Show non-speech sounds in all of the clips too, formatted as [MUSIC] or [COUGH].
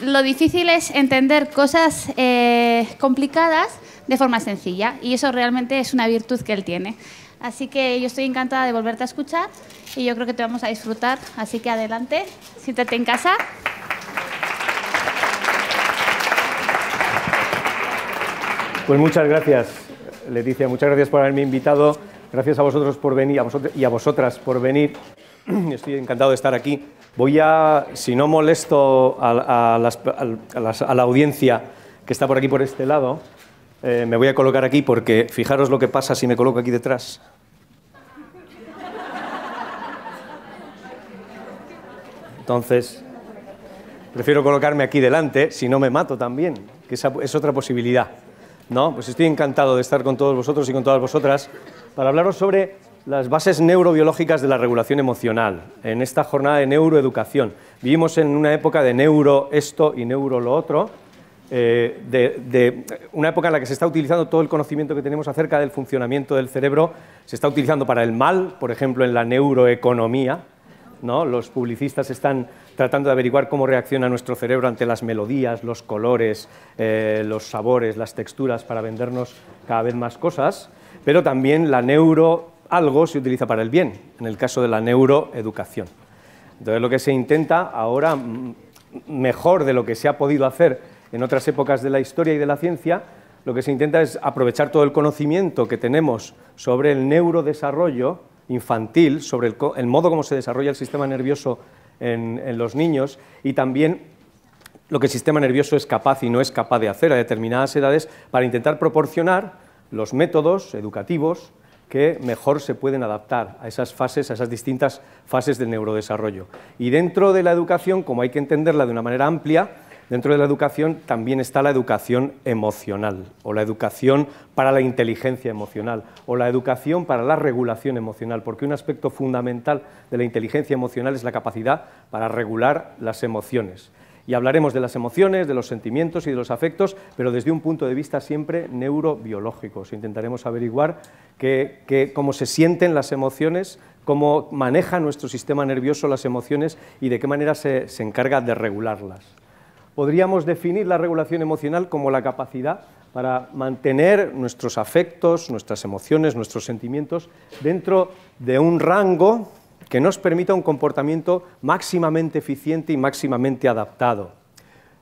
lo difícil es entender cosas eh, complicadas de forma sencilla y eso realmente es una virtud que él tiene. Así que yo estoy encantada de volverte a escuchar y yo creo que te vamos a disfrutar. Así que adelante, siéntate en casa. Pues muchas gracias, Leticia. Muchas gracias por haberme invitado. Gracias a vosotros por venir y a vosotras por venir. [CLEARS THROAT] Estoy encantado de estar aquí. Voy a, si no molesto a, la audiencia que está por aquí, por este lado, eh, me voy a colocar aquí porque fijaros lo que pasa si me coloco aquí detrás. Entonces, prefiero colocarme aquí delante, si no me mato también, que es otra posibilidad. ¿no? Pues estoy encantado de estar con todos vosotros y con todas vosotras para hablaros sobre las bases neurobiológicas de la regulación emocional en esta jornada de neuroeducación. Vivimos en una época de neuro esto y neuro lo otro, eh, de, una época en la que se está utilizando todo el conocimiento que tenemos acerca del funcionamiento del cerebro, se está utilizando para el mal, por ejemplo, en la neuroeconomía. ¿no? Los publicistas están tratando de averiguar cómo reacciona nuestro cerebro ante las melodías, los colores, eh, los sabores, las texturas, para vendernos cada vez más cosas. Pero también la neuro algo se utiliza para el bien, en el caso de la neuroeducación. Entonces lo que se intenta ahora, mm, mejor de lo que se ha podido hacer en otras épocas de la historia y de la ciencia, lo que se intenta es aprovechar todo el conocimiento que tenemos sobre el neurodesarrollo infantil, sobre el, modo como se desarrolla el sistema nervioso en, en los niños y también lo que el sistema nervioso es capaz y no es capaz de hacer a determinadas edades para intentar proporcionar los métodos educativos que mejor se pueden adaptar a esas fases, a esas distintas fases del neurodesarrollo. Y dentro de la educación, como hay que entenderla de una manera amplia, dentro de la educación también está la educación emocional, o la educación para la inteligencia emocional, o la educación para la regulación emocional, porque un aspecto fundamental de la inteligencia emocional es la capacidad para regular las emociones y hablaremos de las emociones, de los sentimientos y de los afectos, pero desde un punto de vista siempre neurobiológico. Intentaremos averiguar cómo se sienten las emociones, cómo maneja nuestro sistema nervioso las emociones y de qué manera se, se encarga de regularlas. Podríamos definir la regulación emocional como la capacidad para mantener nuestros afectos, nuestras emociones, nuestros sentimientos dentro de un rango que nos permita un comportamiento máximamente eficiente y máximamente adaptado.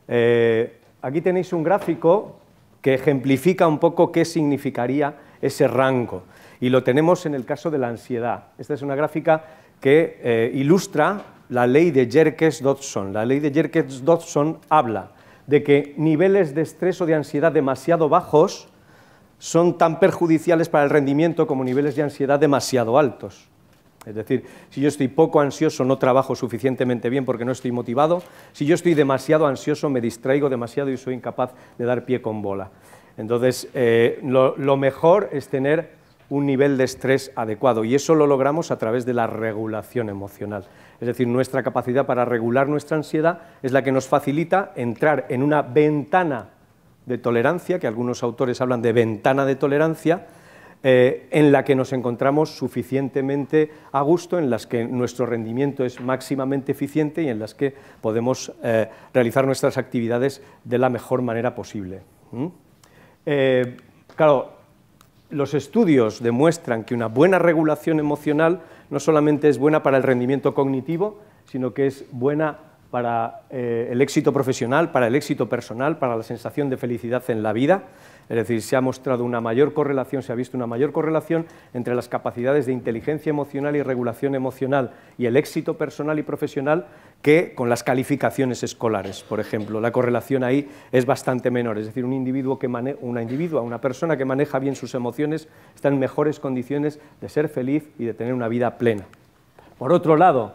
Eh, aquí tenéis un gráfico que ejemplifica un poco qué significaría ese rango y lo tenemos en el caso de la ansiedad. Esta es una gráfica que eh, ilustra la ley de Jerkes-Dodson. La ley de Jerkes-Dodson habla de que niveles de estrés o de ansiedad demasiado bajos son tan perjudiciales para el rendimiento como niveles de ansiedad demasiado altos. Es decir, si yo estoy poco ansioso, no trabajo suficientemente bien porque no estoy motivado. Si yo estoy demasiado ansioso, me distraigo demasiado y soy incapaz de dar pie con bola. Entonces, eh, lo mejor es tener un nivel de estrés adecuado y eso lo logramos a través de la regulación emocional. Es decir, nuestra capacidad para regular nuestra ansiedad es la que nos facilita entrar en una ventana de tolerancia, que algunos autores hablan de ventana de tolerancia, eh, en la que nos encontramos suficientemente a gusto, en las que nuestro rendimiento es máximamente eficiente y en las que podemos eh, realizar nuestras actividades de la mejor manera posible. Eh, los estudios demuestran que una buena regulación emocional no solamente es buena para el rendimiento cognitivo, sino que es buena para el éxito profesional, para el éxito personal, para la sensación de felicidad en la vida. Es decir, se ha mostrado una mayor correlación, se ha visto una mayor correlación entre las capacidades de inteligencia emocional y regulación emocional y el éxito personal y profesional que con las calificaciones escolares, por ejemplo. La correlación ahí es bastante menor, es decir, un individuo que una una persona que maneja bien sus emociones está en mejores condiciones de ser feliz y de tener una vida plena. Por otro lado,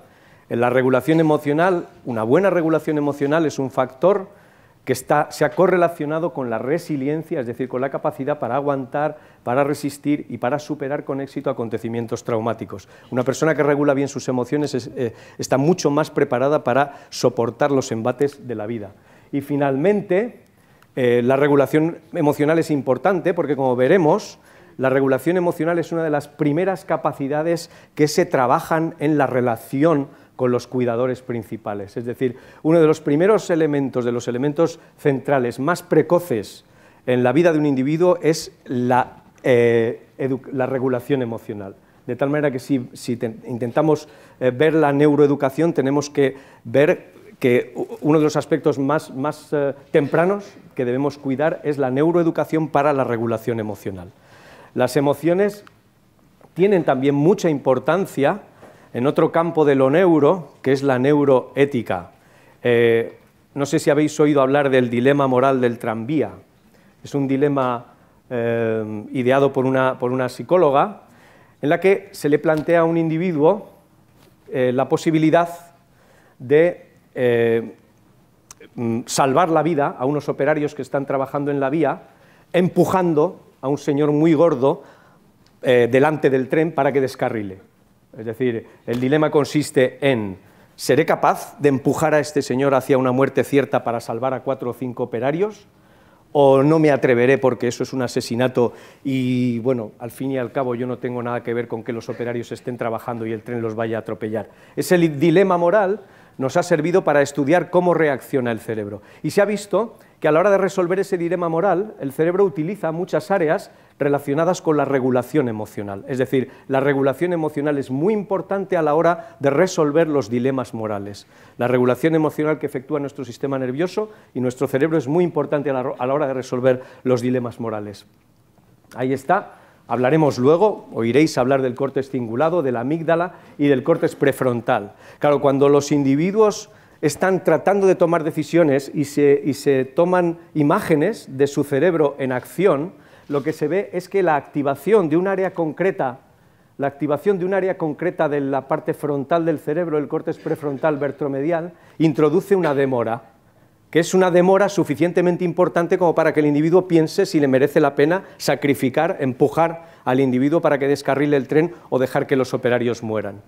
en la regulación emocional, una buena regulación emocional es un factor que se ha correlacionado con la resiliencia, es decir, con la capacidad para aguantar, para resistir y para superar con éxito acontecimientos traumáticos. Una persona que regula bien sus emociones eh, está mucho más preparada para soportar los embates de la vida. Y finalmente, eh, la regulación emocional es importante porque, como veremos, la regulación emocional es una de las primeras capacidades que se trabajan en la relación con los cuidadores principales. Es decir, uno de los primeros elementos, de los elementos centrales más precoces en la vida de un individuo es la, eh, regulación emocional. De tal manera que si, intentamos eh, ver la neuroeducación, tenemos que ver que uno de los aspectos más, eh, tempranos que debemos cuidar es la neuroeducación para la regulación emocional. Las emociones tienen también mucha importancia en otro campo de lo neuro, que es la neuroética. Eh, no sé si habéis oído hablar del dilema moral del tranvía. Es un dilema eh, ideado por una, psicóloga en la que se le plantea a un individuo eh, la posibilidad de mm, salvar la vida a unos operarios que están trabajando en la vía, empujando a un señor muy gordo delante del tren para que descarrile. Es decir, el dilema consiste en, ¿seré capaz de empujar a este señor hacia una muerte cierta para salvar a cuatro o cinco operarios? ¿O no me atreveré porque eso es un asesinato y, bueno, al fin y al cabo yo no tengo nada que ver con que los operarios estén trabajando y el tren los vaya a atropellar? Ese dilema moral nos ha servido para estudiar cómo reacciona el cerebro. Y se ha visto que a la hora de resolver ese dilema moral, el cerebro utiliza muchas áreas relacionadas con la regulación emocional. Es decir, la regulación emocional es muy importante a la hora de resolver los dilemas morales. La regulación emocional que efectúa nuestro sistema nervioso y nuestro cerebro es muy importante a la, hora de resolver los dilemas morales. Ahí está. Hablaremos luego, oiréis hablar del corte cingulado, de la amígdala y del corte prefrontal. Claro, cuando los individuos están tratando de tomar decisiones y se, y se toman imágenes de su cerebro en acción, lo que se ve es que la activación de un área concreta, la activación de un área concreta de la parte frontal del cerebro, el córtex prefrontal vertromedial, introduce una demora, que es una demora suficientemente importante como para que el individuo piense si le merece la pena sacrificar, empujar al individuo para que descarrile el tren o dejar que los operarios mueran.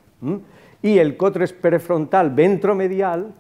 Y el córtex prefrontal ventromedial,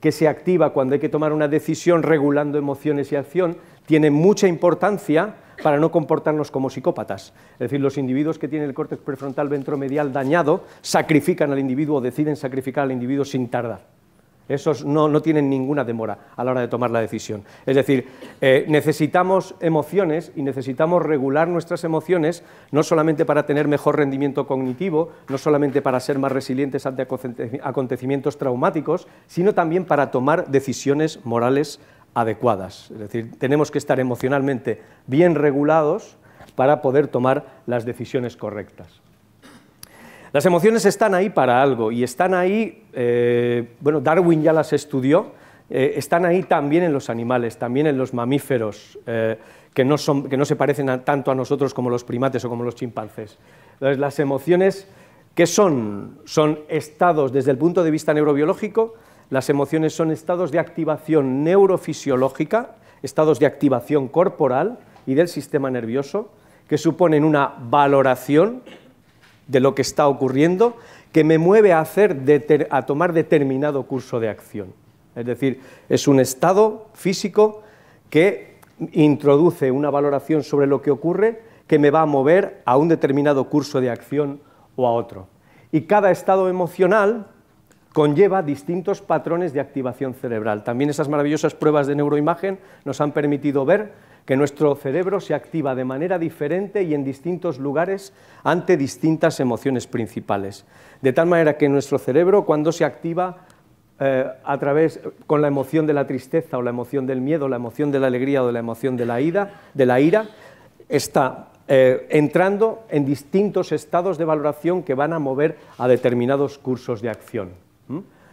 que se activa cuando hay que tomar una decisión regulando emociones y acción, tiene mucha importancia para no comportarnos como psicópatas. Es decir, los individuos que tienen el córtex prefrontal ventromedial dañado sacrifican al individuo o deciden sacrificar al individuo sin tardar. Esos no, tienen ninguna demora a la hora de tomar la decisión. Es decir, eh, necesitamos emociones y necesitamos regular nuestras emociones, no solamente para tener mejor rendimiento cognitivo, no solamente para ser más resilientes ante acontecimientos traumáticos, sino también para tomar decisiones morales adecuadas. Es decir, tenemos que estar emocionalmente bien regulados para poder tomar las decisiones correctas. Las emociones están ahí para algo y están ahí, eh, bueno, Darwin ya las estudió, eh, están ahí también en los animales, también en los mamíferos, eh, que, no se parecen tanto a nosotros como los primates o como los chimpancés. Entonces, las emociones, ¿qué son? Son estados desde el punto de vista neurobiológico, las emociones son estados de activación neurofisiológica, estados de activación corporal y del sistema nervioso, que suponen una valoración de lo que está ocurriendo, que me mueve a, hacer a tomar determinado curso de acción. Es decir, es un estado físico que introduce una valoración sobre lo que ocurre que me va a mover a un determinado curso de acción o a otro. Y cada estado emocional conlleva distintos patrones de activación cerebral. También esas maravillosas pruebas de neuroimagen nos han permitido ver que nuestro cerebro se activa de manera diferente y en distintos lugares ante distintas emociones principales. De tal manera que nuestro cerebro cuando se activa eh, a través con la emoción de la tristeza o la emoción del miedo, la emoción de la alegría o la emoción de la ira, está eh, entrando en distintos estados de valoración que van a mover a determinados cursos de acción.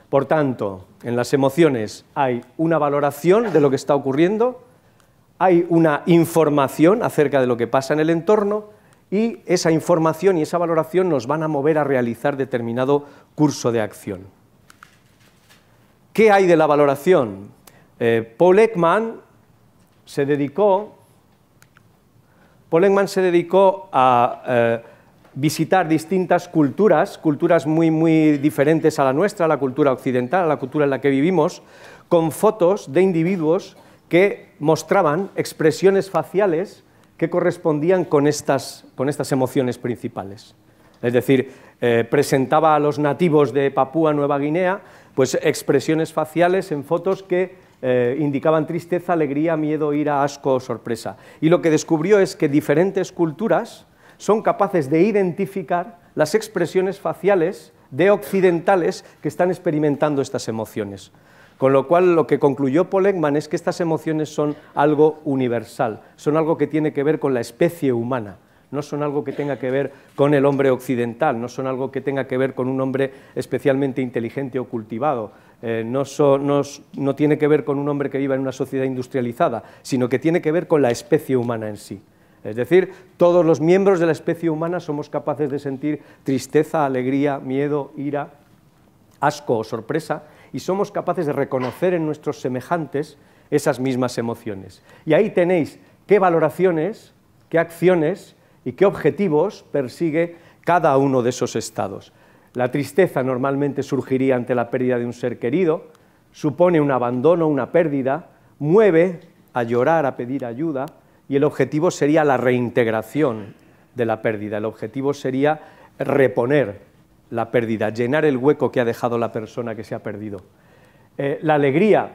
Por tanto, en las emociones hay una valoración de lo que está ocurriendo, hay una información acerca de lo que pasa en el entorno y esa información y esa valoración nos van a mover a realizar determinado curso de acción. ¿Qué hay de la valoración? Eh, Paul Ekman se dedicó, Paul Ekman se dedicó a... Eh, visitar distintas culturas, culturas muy, muy diferentes a la nuestra, a la cultura occidental, a la cultura en la que vivimos, con fotos de individuos que mostraban expresiones faciales que correspondían con estas, emociones principales. Es decir, eh, presentaba a los nativos de Papúa Nueva Guinea pues, expresiones faciales en fotos que eh, indicaban tristeza, alegría, miedo, ira, asco, sorpresa. Y lo que descubrió es que diferentes culturas son capaces de identificar las expresiones faciales de occidentales que están experimentando estas emociones. Con lo cual, lo que concluyó Polegman es que estas emociones son algo universal, son algo que tiene que ver con la especie humana, no son algo que tenga que ver con el hombre occidental, no son algo que tenga que ver con un hombre especialmente inteligente o cultivado, eh, no, no tiene que ver con un hombre que viva en una sociedad industrializada, sino que tiene que ver con la especie humana en sí. Es decir, todos los miembros de la especie humana somos capaces de sentir tristeza, alegría, miedo, ira, asco o sorpresa, y somos capaces de reconocer en nuestros semejantes esas mismas emociones. Y ahí tenéis qué valoraciones, qué acciones y qué objetivos persigue cada uno de esos estados. La tristeza normalmente surgiría ante la pérdida de un ser querido, supone un abandono, una pérdida, mueve a llorar, a pedir ayuda, y el objetivo sería la reintegración de la pérdida, el objetivo sería reponer la pérdida, llenar el hueco que ha dejado la persona que se ha perdido. Eh, la alegría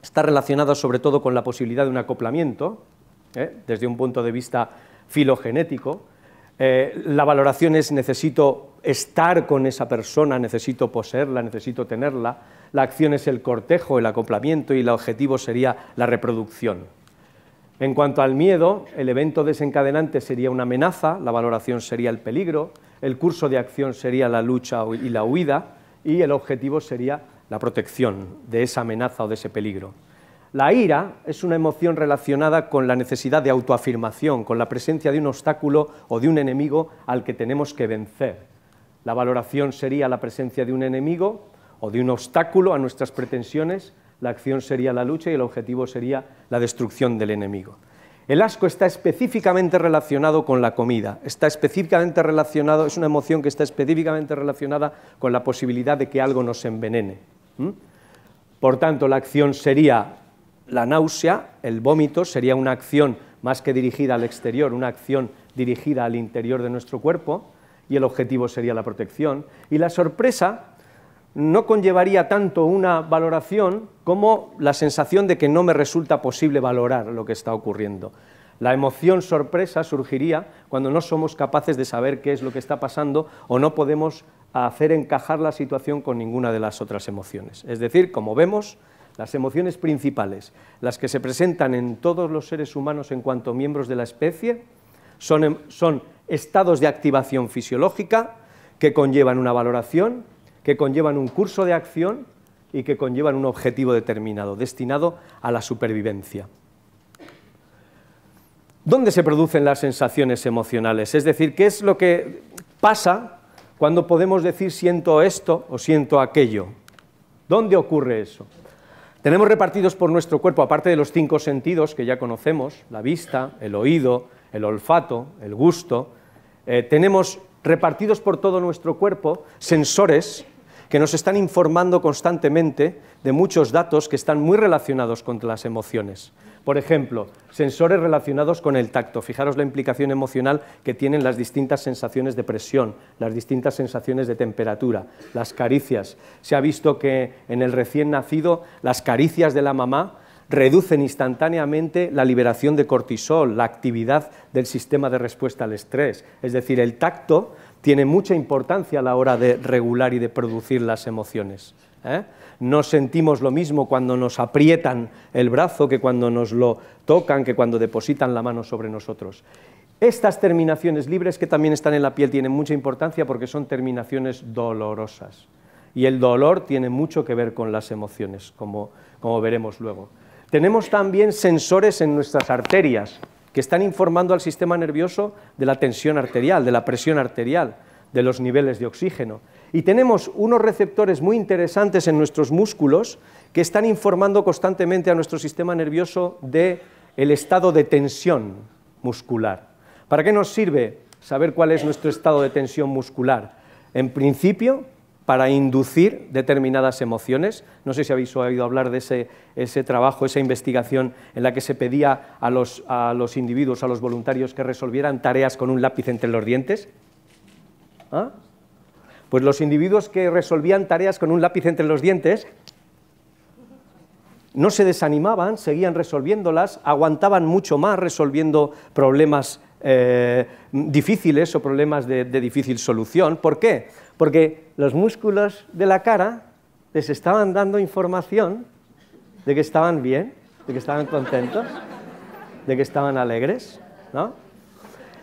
está relacionada sobre todo con la posibilidad de un acoplamiento, eh, desde un punto de vista filogenético. Eh, la valoración es necesito estar con esa persona, necesito poseerla, necesito tenerla. La acción es el cortejo, el acoplamiento y el objetivo sería la reproducción. En cuanto al miedo, el evento desencadenante sería una amenaza, la valoración sería el peligro, el curso de acción sería la lucha y la huida y el objetivo sería la protección de esa amenaza o de ese peligro. La ira es una emoción relacionada con la necesidad de autoafirmación, con la presencia de un obstáculo o de un enemigo al que tenemos que vencer. La valoración sería la presencia de un enemigo o de un obstáculo a nuestras pretensiones la acción sería la lucha y el objetivo sería la destrucción del enemigo. El asco está específicamente relacionado con la comida, está específicamente relacionado, es una emoción que está específicamente relacionada con la posibilidad de que algo nos envenene. Por tanto, la acción sería la náusea, el vómito, sería una acción más que dirigida al exterior, una acción dirigida al interior de nuestro cuerpo, y el objetivo sería la protección. Y la sorpresa no conllevaría tanto una valoración como la sensación de que no me resulta posible valorar lo que está ocurriendo. La emoción sorpresa surgiría cuando no somos capaces de saber qué es lo que está pasando o no podemos hacer encajar la situación con ninguna de las otras emociones. Es decir, como vemos, las emociones principales, las que se presentan en todos los seres humanos en cuanto miembros de la especie, son, em, son estados de activación fisiológica que conllevan una valoración que conllevan un curso de acción y que conllevan un objetivo determinado, destinado a la supervivencia. ¿Dónde se producen las sensaciones emocionales? Es decir, ¿qué es lo que pasa cuando podemos decir siento esto o siento aquello? ¿Dónde ocurre eso? Tenemos repartidos por nuestro cuerpo, aparte de los cinco sentidos que ya conocemos, la vista, el oído, el olfato, el gusto, eh, tenemos repartidos por todo nuestro cuerpo sensores que nos están informando constantemente de muchos datos que están muy relacionados con las emociones. Por ejemplo, sensores relacionados con el tacto. Fijaros la implicación emocional que tienen las distintas sensaciones de presión, las distintas sensaciones de temperatura, las caricias. Se ha visto que en el recién nacido las caricias de la mamá reducen instantáneamente la liberación de cortisol, la actividad del sistema de respuesta al estrés. Es decir, el tacto tiene mucha importancia a la hora de regular y de producir las emociones. ¿eh? No sentimos lo mismo cuando nos aprietan el brazo que cuando nos lo tocan, que cuando depositan la mano sobre nosotros. Estas terminaciones libres que también están en la piel tienen mucha importancia porque son terminaciones dolorosas. Y el dolor tiene mucho que ver con las emociones, como veremos luego. Tenemos también sensores en nuestras arterias, que están informando al sistema nervioso de la tensión arterial, de la presión arterial, de los niveles de oxígeno. Y tenemos unos receptores muy interesantes en nuestros músculos que están informando constantemente a nuestro sistema nervioso de el estado de tensión muscular. ¿Para qué nos sirve saber cuál es nuestro estado de tensión muscular? En principio, para inducir determinadas emociones. No sé si habéis oído hablar de ese, ese trabajo, esa investigación en la que se pedía a los, a los, individuos, a los voluntarios, que resolvieran tareas con un lápiz entre los dientes. ¿Ah? Pues los individuos que resolvían tareas con un lápiz entre los dientes no se desanimaban, seguían resolviéndolas, aguantaban mucho más resolviendo problemas eh, difíciles o problemas de, de difícil solución. ¿Por qué? porque los músculos de la cara les estaban dando información de que estaban bien, de que estaban contentos, de que estaban alegres,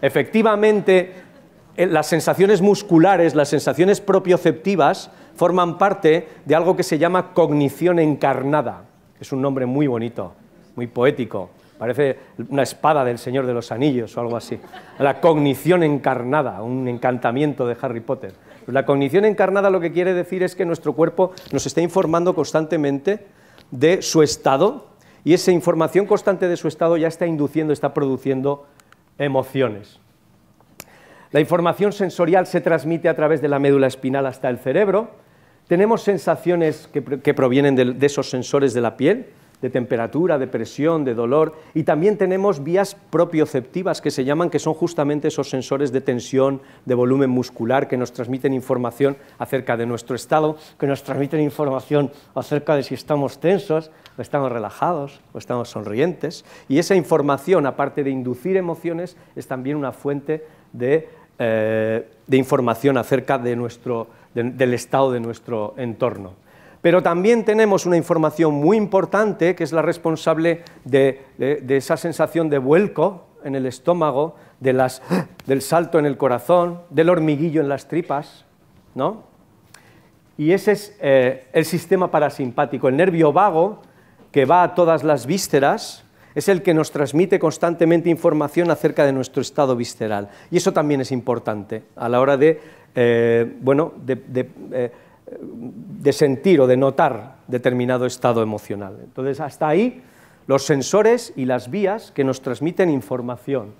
Efectivamente, eh, las sensaciones musculares, las sensaciones propioceptivas, forman parte de algo que se llama cognición encarnada. Es un nombre muy bonito, muy poético. Parece una espada del Señor de los Anillos o algo así. La cognición encarnada, un encantamiento de Harry Potter la cognición encarnada lo que quiere decir es que nuestro cuerpo nos está informando constantemente de su estado y esa información constante de su estado ya está induciendo, está produciendo emociones. La información sensorial se transmite a través de la médula espinal hasta el cerebro. Tenemos sensaciones que, provienen de esos sensores de la piel, de temperatura, de presión, de dolor, y también tenemos vías propioceptivas que se llaman, que son justamente esos sensores de tensión, de volumen muscular, que nos transmiten información acerca de nuestro estado, que nos transmiten información acerca de si estamos tensos, o estamos relajados, o estamos sonrientes, y esa información, aparte de inducir emociones, es también una fuente de, eh, información acerca del estado de nuestro entorno. Pero también tenemos una información muy importante que es la responsable de, esa sensación de vuelco en el estómago, del salto en el corazón, del hormiguillo en las tripas, ¿no? Y ese es eh, el sistema parasimpático, el nervio vago que va a todas las vísceras, es el que nos transmite constantemente información acerca de nuestro estado visceral. Y eso también es importante a la hora de, eh, bueno, de, eh, de sentir o de notar determinado estado emocional. Entonces, hasta ahí los sensores y las vías que nos transmiten información.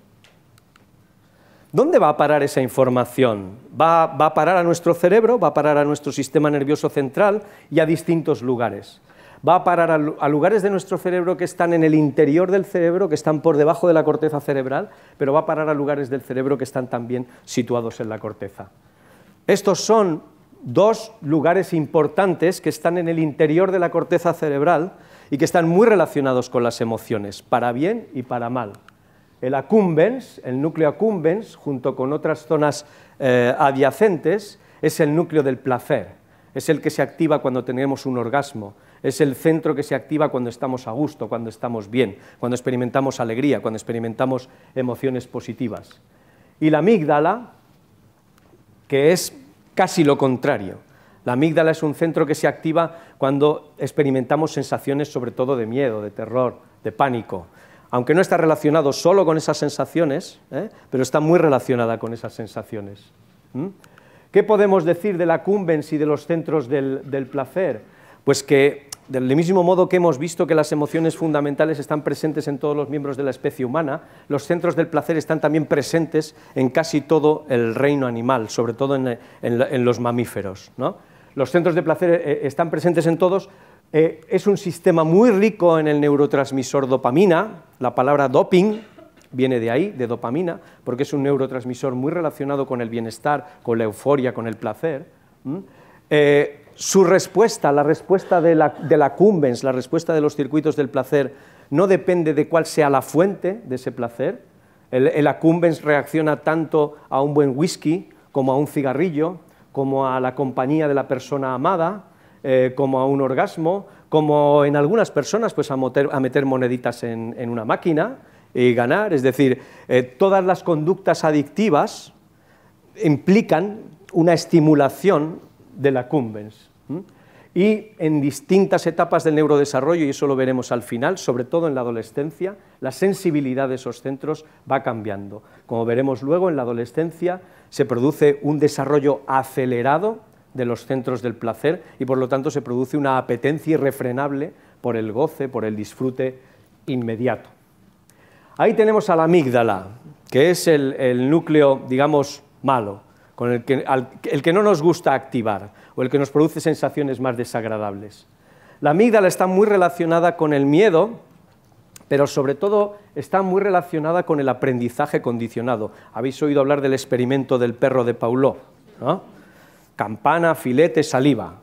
¿Dónde va a parar esa información? Va, a parar a nuestro cerebro, va a parar a nuestro sistema nervioso central y a distintos lugares. Va a parar a, a lugares de nuestro cerebro que están en el interior del cerebro, que están por debajo de la corteza cerebral, pero va a parar a lugares del cerebro que están también situados en la corteza. Estos son dos lugares importantes que están en el interior de la corteza cerebral y que están muy relacionados con las emociones, para bien y para mal. El accumbens, el núcleo accumbens, junto con otras zonas eh, adyacentes, es el núcleo del placer, es el que se activa cuando tenemos un orgasmo, es el centro que se activa cuando estamos a gusto, cuando estamos bien, cuando experimentamos alegría, cuando experimentamos emociones positivas. Y la amígdala, que es casi lo contrario. La amígdala es un centro que se activa cuando experimentamos sensaciones sobre todo de miedo, de terror, de pánico. Aunque no está relacionado solo con esas sensaciones, ¿eh? pero está muy relacionada con esas sensaciones. ¿Mm? ¿Qué podemos decir de la cumbens y de los centros del, del placer? Pues que del mismo modo que hemos visto que las emociones fundamentales están presentes en todos los miembros de la especie humana, los centros del placer están también presentes en casi todo el reino animal, sobre todo en, los mamíferos. Los centros de placer eh, eh, están presentes en todos. Eh, es un sistema muy rico en el neurotransmisor dopamina. La palabra doping viene de ahí, de dopamina, porque es un neurotransmisor muy relacionado con el bienestar, con la euforia, con el placer su respuesta, la respuesta de la, la cumbens, la respuesta de los circuitos del placer, no depende de cuál sea la fuente de ese placer. El, el acumbens reacciona tanto a un buen whisky como a un cigarrillo, como a la compañía de la persona amada, eh, como a un orgasmo, como en algunas personas pues a, meter moneditas en, una máquina y ganar. Es decir, eh, todas las conductas adictivas implican una estimulación de la Cumbens. Y en distintas etapas del neurodesarrollo, y eso lo veremos al final, sobre todo en la adolescencia, la sensibilidad de esos centros va cambiando. Como veremos luego, en la adolescencia se produce un desarrollo acelerado de los centros del placer y por lo tanto se produce una apetencia irrefrenable por el goce, por el disfrute inmediato. Ahí tenemos a la amígdala, que es el núcleo, digamos, malo, con el que, el que no nos gusta activar o el que nos produce sensaciones más desagradables. La amígdala está muy relacionada con el miedo, pero sobre todo está muy relacionada con el aprendizaje condicionado. Habéis oído hablar del experimento del perro de Pauló, Campana, filete, saliva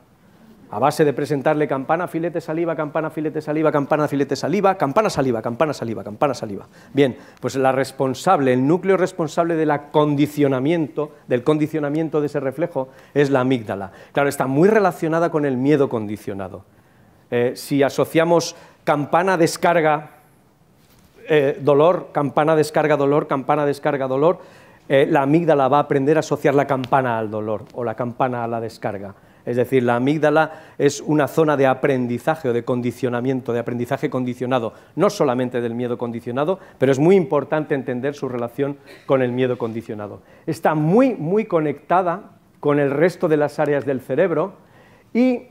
a base de presentarle campana, filete, saliva, campana, filete, saliva, campana, filete, saliva, campana, saliva, campana, saliva, campana, saliva. Bien, pues la responsable, el núcleo responsable del acondicionamiento, del condicionamiento de ese reflejo, es la amígdala. Claro, está muy relacionada con el miedo condicionado. Eh, si asociamos campana, descarga, eh, dolor, campana, descarga, dolor, campana, descarga, dolor, eh, la amígdala va a aprender a asociar la campana al dolor o la campana a la descarga es decir, la amígdala es una zona de aprendizaje o de condicionamiento, de aprendizaje condicionado, no solamente del miedo condicionado, pero es muy importante entender su relación con el miedo condicionado. Está muy, muy conectada con el resto de las áreas del cerebro y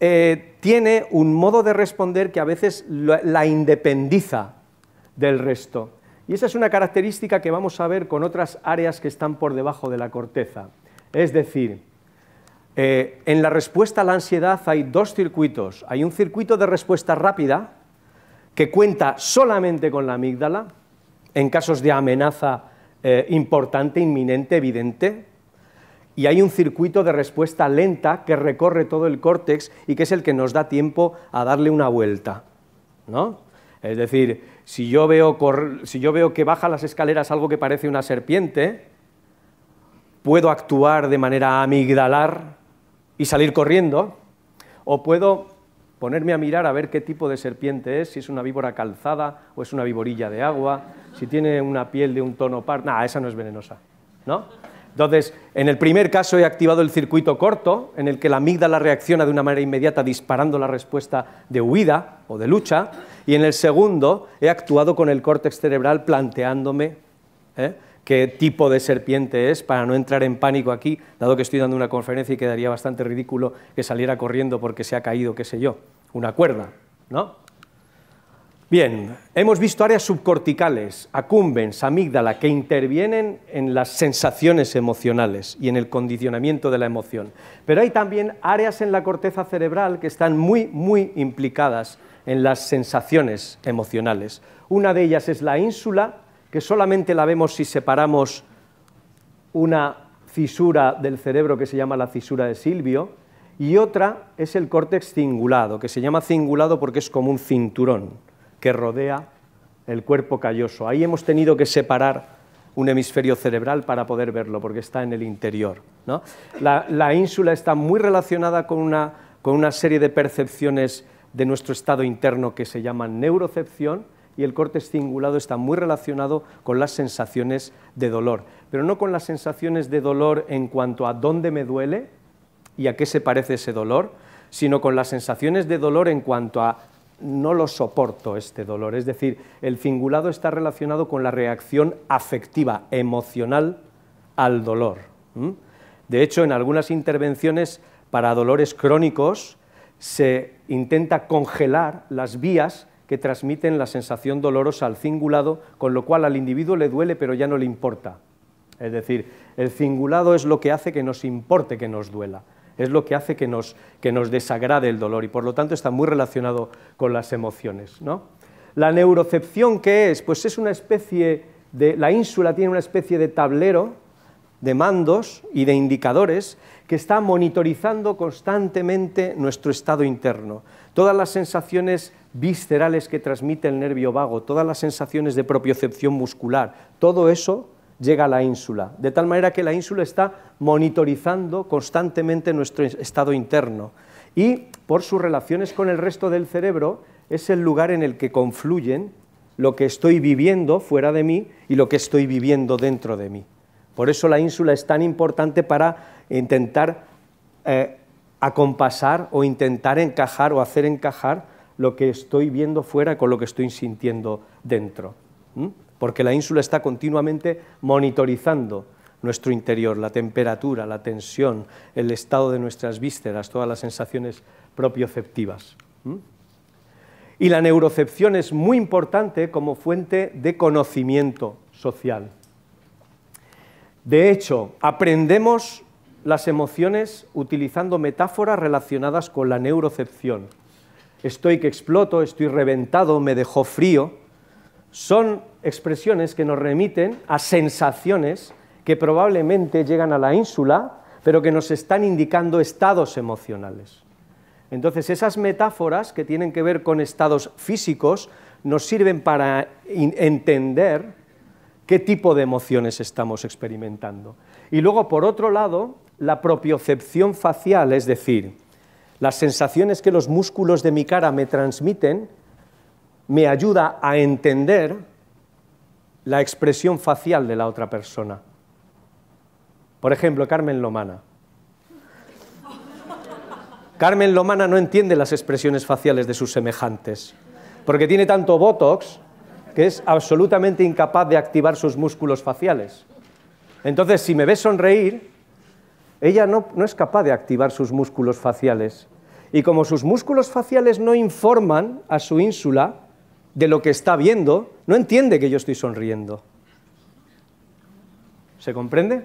eh, tiene un modo de responder que a veces la independiza del resto. Y esa es una característica que vamos a ver con otras áreas que están por debajo de la corteza. Es decir, eh, en la respuesta a la ansiedad hay dos circuitos. Hay un circuito de respuesta rápida que cuenta solamente con la amígdala en casos de amenaza eh, importante, inminente, evidente. Y hay un circuito de respuesta lenta que recorre todo el córtex y que es el que nos da tiempo a darle una vuelta. Es decir, si yo, veo si yo veo que baja las escaleras algo que parece una serpiente, puedo actuar de manera amigdalar y salir corriendo, o puedo ponerme a mirar a ver qué tipo de serpiente es, si es una víbora calzada o es una víborilla de agua, si tiene una piel de un tono par... Nah, esa no es venenosa, ¿no? Entonces, en el primer caso he activado el circuito corto, en el que la amígdala reacciona de una manera inmediata disparando la respuesta de huida o de lucha, y en el segundo he actuado con el córtex cerebral planteándome... ¿eh? qué tipo de serpiente es, para no entrar en pánico aquí, dado que estoy dando una conferencia y quedaría bastante ridículo que saliera corriendo porque se ha caído, qué sé yo, una cuerda, ¿no? Bien, hemos visto áreas subcorticales, acumbens, amígdala, que intervienen en las sensaciones emocionales y en el condicionamiento de la emoción. Pero hay también áreas en la corteza cerebral que están muy, muy implicadas en las sensaciones emocionales. Una de ellas es la ínsula, que solamente la vemos si separamos una fisura del cerebro que se llama la fisura de Silvio, y otra es el córtex cingulado, que se llama cingulado porque es como un cinturón que rodea el cuerpo calloso. Ahí hemos tenido que separar un hemisferio cerebral para poder verlo, porque está en el interior. La, ínsula está muy relacionada con una, con una serie de percepciones de nuestro estado interno que se llaman neurocepción, y el corte cingulado está muy relacionado con las sensaciones de dolor, pero no con las sensaciones de dolor en cuanto a dónde me duele y a qué se parece ese dolor, sino con las sensaciones de dolor en cuanto a no lo soporto este dolor. Es decir, el cingulado está relacionado con la reacción afectiva, emocional al dolor. De hecho, en algunas intervenciones para dolores crónicos se intenta congelar las vías que transmiten la sensación dolorosa al cingulado, con lo cual al individuo le duele pero ya no le importa. Es decir, el cingulado es lo que hace que nos importe que nos duela, es lo que hace que nos, nos desagrade el dolor y por lo tanto está muy relacionado con las emociones. ¿no? La neurocepción, ¿qué es? Pues es una especie de, la ínsula tiene una especie de tablero de mandos y de indicadores que está monitorizando constantemente nuestro estado interno. Todas las sensaciones viscerales que transmite el nervio vago, todas las sensaciones de propiocepción muscular, todo eso llega a la ínsula, de tal manera que la ínsula está monitorizando constantemente nuestro estado interno y por sus relaciones con el resto del cerebro es el lugar en el que confluyen lo que estoy viviendo fuera de mí y lo que estoy viviendo dentro de mí. Por eso la ínsula es tan importante para intentar eh, acompasar o intentar encajar o hacer encajar lo que estoy viendo fuera con lo que estoy sintiendo dentro. Porque la ínsula está continuamente monitorizando nuestro interior, la temperatura, la tensión, el estado de nuestras vísceras, todas las sensaciones propioceptivas. Y la neurocepción es muy importante como fuente de conocimiento social. De hecho, aprendemos las emociones utilizando metáforas relacionadas con la neurocepción. Estoy que exploto, estoy reventado, me dejó frío. Son expresiones que nos remiten a sensaciones que probablemente llegan a la ínsula, pero que nos están indicando estados emocionales. Entonces, esas metáforas que tienen que ver con estados físicos nos sirven para entender qué tipo de emociones estamos experimentando. Y luego, por otro lado, la propiocepción facial, es decir, las sensaciones que los músculos de mi cara me transmiten, me ayuda a entender la expresión facial de la otra persona. Por ejemplo, Carmen Lomana. Carmen Lomana no entiende las expresiones faciales de sus semejantes, porque tiene tanto botox que es absolutamente incapaz de activar sus músculos faciales. Entonces, si me ve sonreír, ella no, no es capaz de activar sus músculos faciales. Y como sus músculos faciales no informan a su ínsula de lo que está viendo, no entiende que yo estoy sonriendo. ¿Se comprende?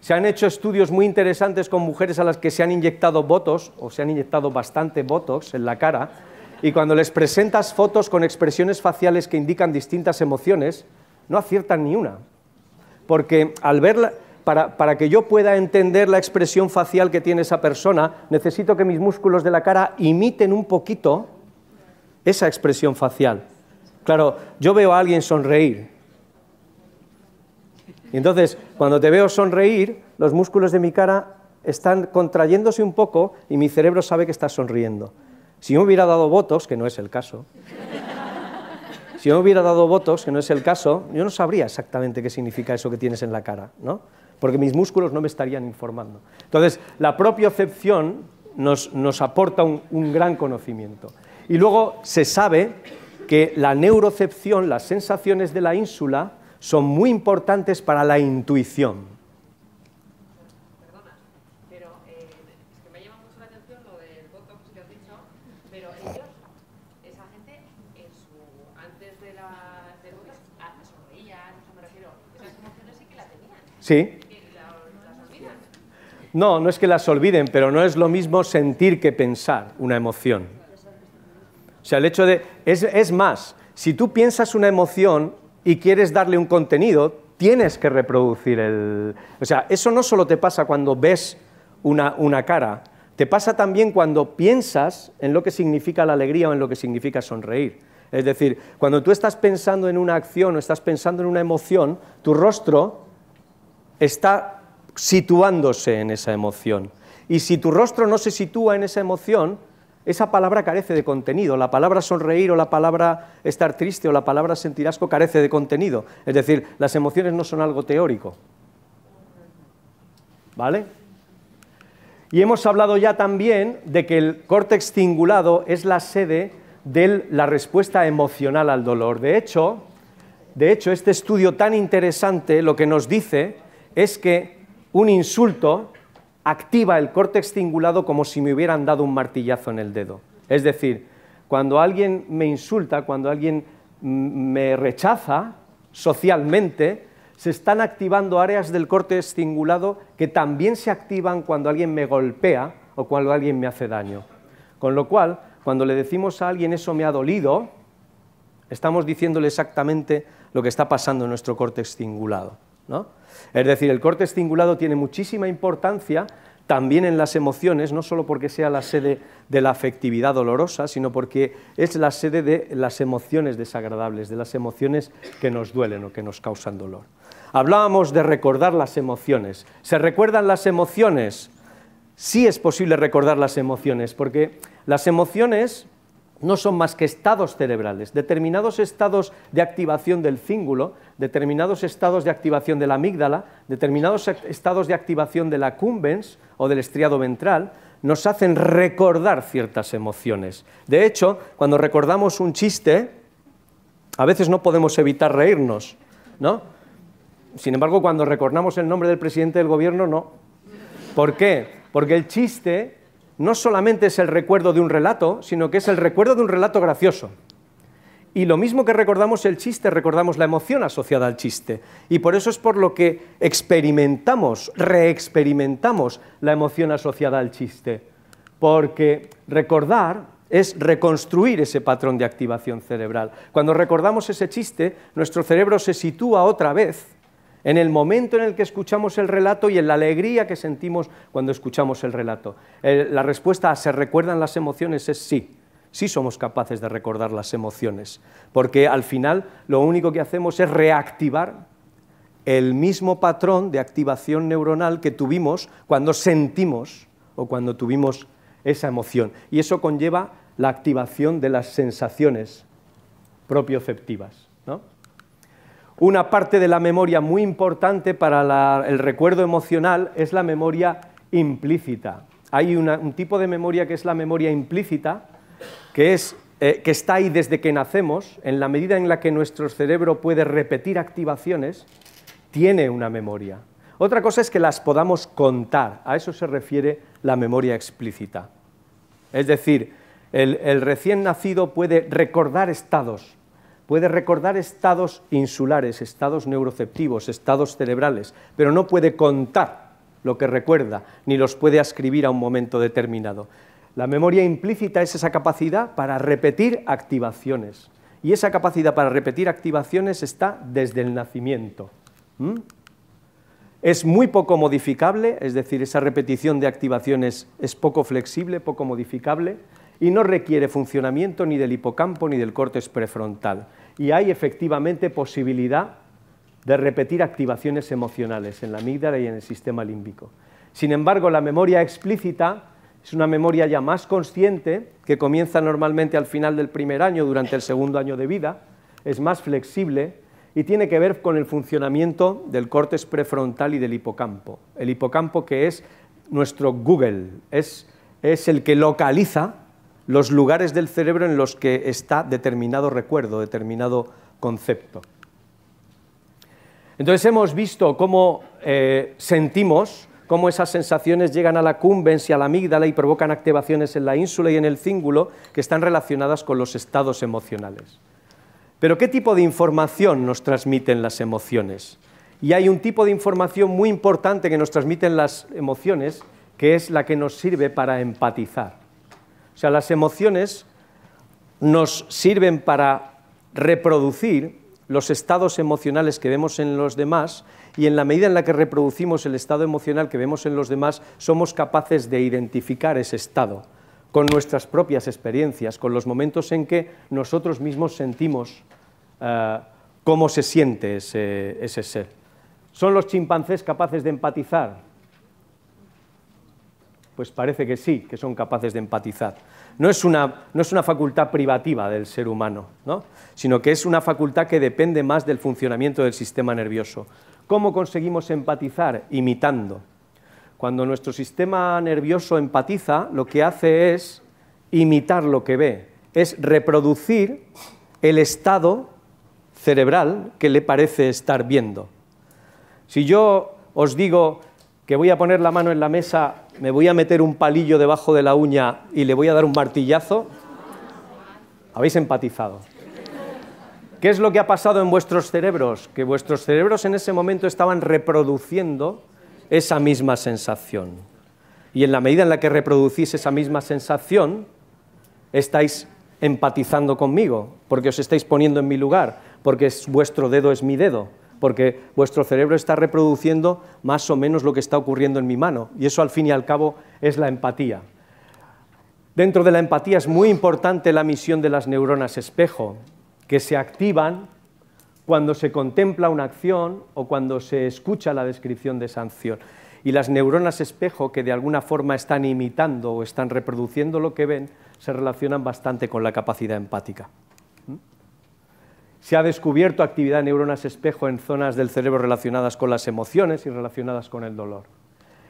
Se han hecho estudios muy interesantes con mujeres a las que se han inyectado botox o se han inyectado bastante botox en la cara y cuando les presentas fotos con expresiones faciales que indican distintas emociones, no aciertan ni una. Porque para, que yo pueda entender la expresión facial que tiene esa persona, necesito que mis músculos de la cara imiten un poquito esa expresión facial. Claro, yo veo a alguien sonreír. Y entonces, cuando te veo sonreír, los músculos de mi cara están contrayéndose un poco y mi cerebro sabe que estás sonriendo. Si yo hubiera dado votos, que no es el caso, si yo hubiera dado votos, que no es el caso, yo no sabría exactamente qué significa eso que tienes en la cara, ¿no? porque mis músculos no me estarían informando. Entonces, la propia nos, aporta un gran conocimiento. Y luego se sabe que la neurocepción, las sensaciones de la ínsula, son muy importantes para la intuición. Sí. No, no es que las olviden, pero no es lo mismo sentir que pensar una emoción. O sea, el hecho de... Es, es más, si tú piensas una emoción y quieres darle un contenido, tienes que reproducir el... O sea, eso no solo te pasa cuando ves una cara, te pasa también cuando piensas en lo que significa la alegría o en lo que significa sonreír. Es decir, cuando tú estás pensando en una acción o estás pensando en una emoción, tu rostro está situándose en esa emoción. Y si tu rostro no se sitúa en esa emoción, esa palabra carece de contenido. La palabra sonreír o la palabra estar triste o la palabra sentir asco carece de contenido. Es decir, las emociones no son algo teórico. ¿Vale? Y hemos hablado ya también de que el córtex cingulado es la sede de la respuesta emocional al dolor. De hecho, de hecho, este estudio tan interesante lo que nos dice es que un insulto activa el córtex cingulado como si me hubieran dado un martillazo en el dedo. Es decir, cuando alguien me insulta, cuando alguien me rechaza socialmente, se están activando áreas del córtex cingulado que también se activan cuando alguien me golpea o cuando alguien me hace daño. Con lo cual, cuando le decimos a alguien eso me ha dolido, estamos diciéndole exactamente lo que está pasando en nuestro córtex cingulado. Es decir, el corte cingulado tiene muchísima importancia también en las emociones, no solo porque sea la sede de la afectividad dolorosa, sino porque es la sede de las emociones desagradables, de las emociones que nos duelen o que nos causan dolor. Hablábamos de recordar las emociones. ¿Se recuerdan las emociones? Sí es posible recordar las emociones, porque las emociones no son más que estados cerebrales, determinados estados de activación del cíngulo, determinados estados de activación de la amígdala, determinados estados de activación de la cumbens o del estriado ventral, nos hacen recordar ciertas emociones. De hecho, cuando recordamos un chiste, a veces no podemos evitar reírnos, ¿no? Sin embargo, cuando recordamos el nombre del presidente del gobierno, no. ¿Por qué? Porque el chiste no solamente es el recuerdo de un relato, sino que es el recuerdo de un relato gracioso. Y lo mismo que recordamos el chiste, recordamos la emoción asociada al chiste. Y por eso es por lo que experimentamos, reexperimentamos la emoción asociada al chiste. Porque recordar es reconstruir ese patrón de activación cerebral. Cuando recordamos ese chiste, nuestro cerebro se sitúa otra vez en el momento en el que escuchamos el relato y en la alegría que sentimos cuando escuchamos el relato. la respuesta a ¿se recuerdan las emociones? es sí. Sí somos capaces de recordar las emociones, porque al final lo único que hacemos es reactivar el mismo patrón de activación neuronal que tuvimos cuando sentimos o cuando tuvimos esa emoción. Y eso conlleva la activación de las sensaciones propioceptivas. Una parte de la memoria muy importante para el recuerdo emocional es la memoria implícita. Hay un tipo de memoria que es la memoria implícita, eh, que, está ahí desde que nacemos, en la medida en la que nuestro cerebro puede repetir activaciones, tiene una memoria. Otra cosa es que las podamos contar, a eso se refiere la memoria explícita. Es decir, el recién nacido puede recordar estados, puede recordar estados insulares, estados neuroceptivos, estados cerebrales, pero no puede contar lo que recuerda, ni los puede ascribir a un momento determinado. La memoria implícita es esa capacidad para repetir activaciones. Y esa capacidad para repetir activaciones está desde el nacimiento. ¿Mm? Es muy poco modificable, es decir, esa repetición de activaciones es poco flexible, poco modificable, y no requiere funcionamiento ni del hipocampo ni del córtex prefrontal. Y hay efectivamente posibilidad de repetir activaciones emocionales en la amígdala y en el sistema límbico. Sin embargo, la memoria explícita es una memoria ya más consciente, que comienza normalmente al final del primer año, durante el segundo año de vida, es más flexible y tiene que ver con el funcionamiento del córtex prefrontal y del hipocampo. El hipocampo que es nuestro Google, es, es el que localiza los lugares del cerebro en los que está determinado recuerdo, determinado concepto. Entonces hemos visto cómo eh, sentimos, cómo esas sensaciones llegan a la cumbens y a la amígdala y provocan activaciones en la ínsula y en el cíngulo que están relacionadas con los estados emocionales. Pero ¿qué tipo de información nos transmiten las emociones? Y hay un tipo de información muy importante que nos transmiten las emociones, que es la que nos sirve para empatizar. O sea, las emociones nos sirven para reproducir los estados emocionales que vemos en los demás y en la medida en la que reproducimos el estado emocional que vemos en los demás, somos capaces de identificar ese estado con nuestras propias experiencias, con los momentos en que nosotros mismos sentimos eh, cómo se siente ese ser. ¿Son los chimpancés capaces de empatizar? Pues parece que sí, que son capaces de empatizar no es una, facultad privativa del ser humano, sino que es una facultad que depende más del funcionamiento del sistema nervioso. ¿Cómo conseguimos empatizar? Imitando. Cuando nuestro sistema nervioso empatiza, lo que hace es imitar lo que ve, es reproducir el estado cerebral que le parece estar viendo. Si yo os digo, que voy a poner la mano en la mesa, me voy a meter un palillo debajo de la uña y le voy a dar un martillazo, habéis empatizado. ¿Qué es lo que ha pasado en vuestros cerebros? Que vuestros cerebros en ese momento estaban reproduciendo esa misma sensación. Y en la medida en la que reproducís esa misma sensación, estáis empatizando conmigo, porque os estáis poniendo en mi lugar, porque vuestro dedo es mi dedo, porque vuestro cerebro está reproduciendo más o menos lo que está ocurriendo en mi mano, y eso al fin y al cabo es la empatía. Dentro de la empatía es muy importante la misión de las neuronas espejo, que se activan cuando se contempla una acción o cuando se escucha la descripción de esa acción. Y las neuronas espejo, que de alguna forma están imitando o están reproduciendo lo que ven, se relacionan bastante con la capacidad empática. Se ha descubierto actividad de neuronas espejo en zonas del cerebro relacionadas con las emociones y relacionadas con el dolor.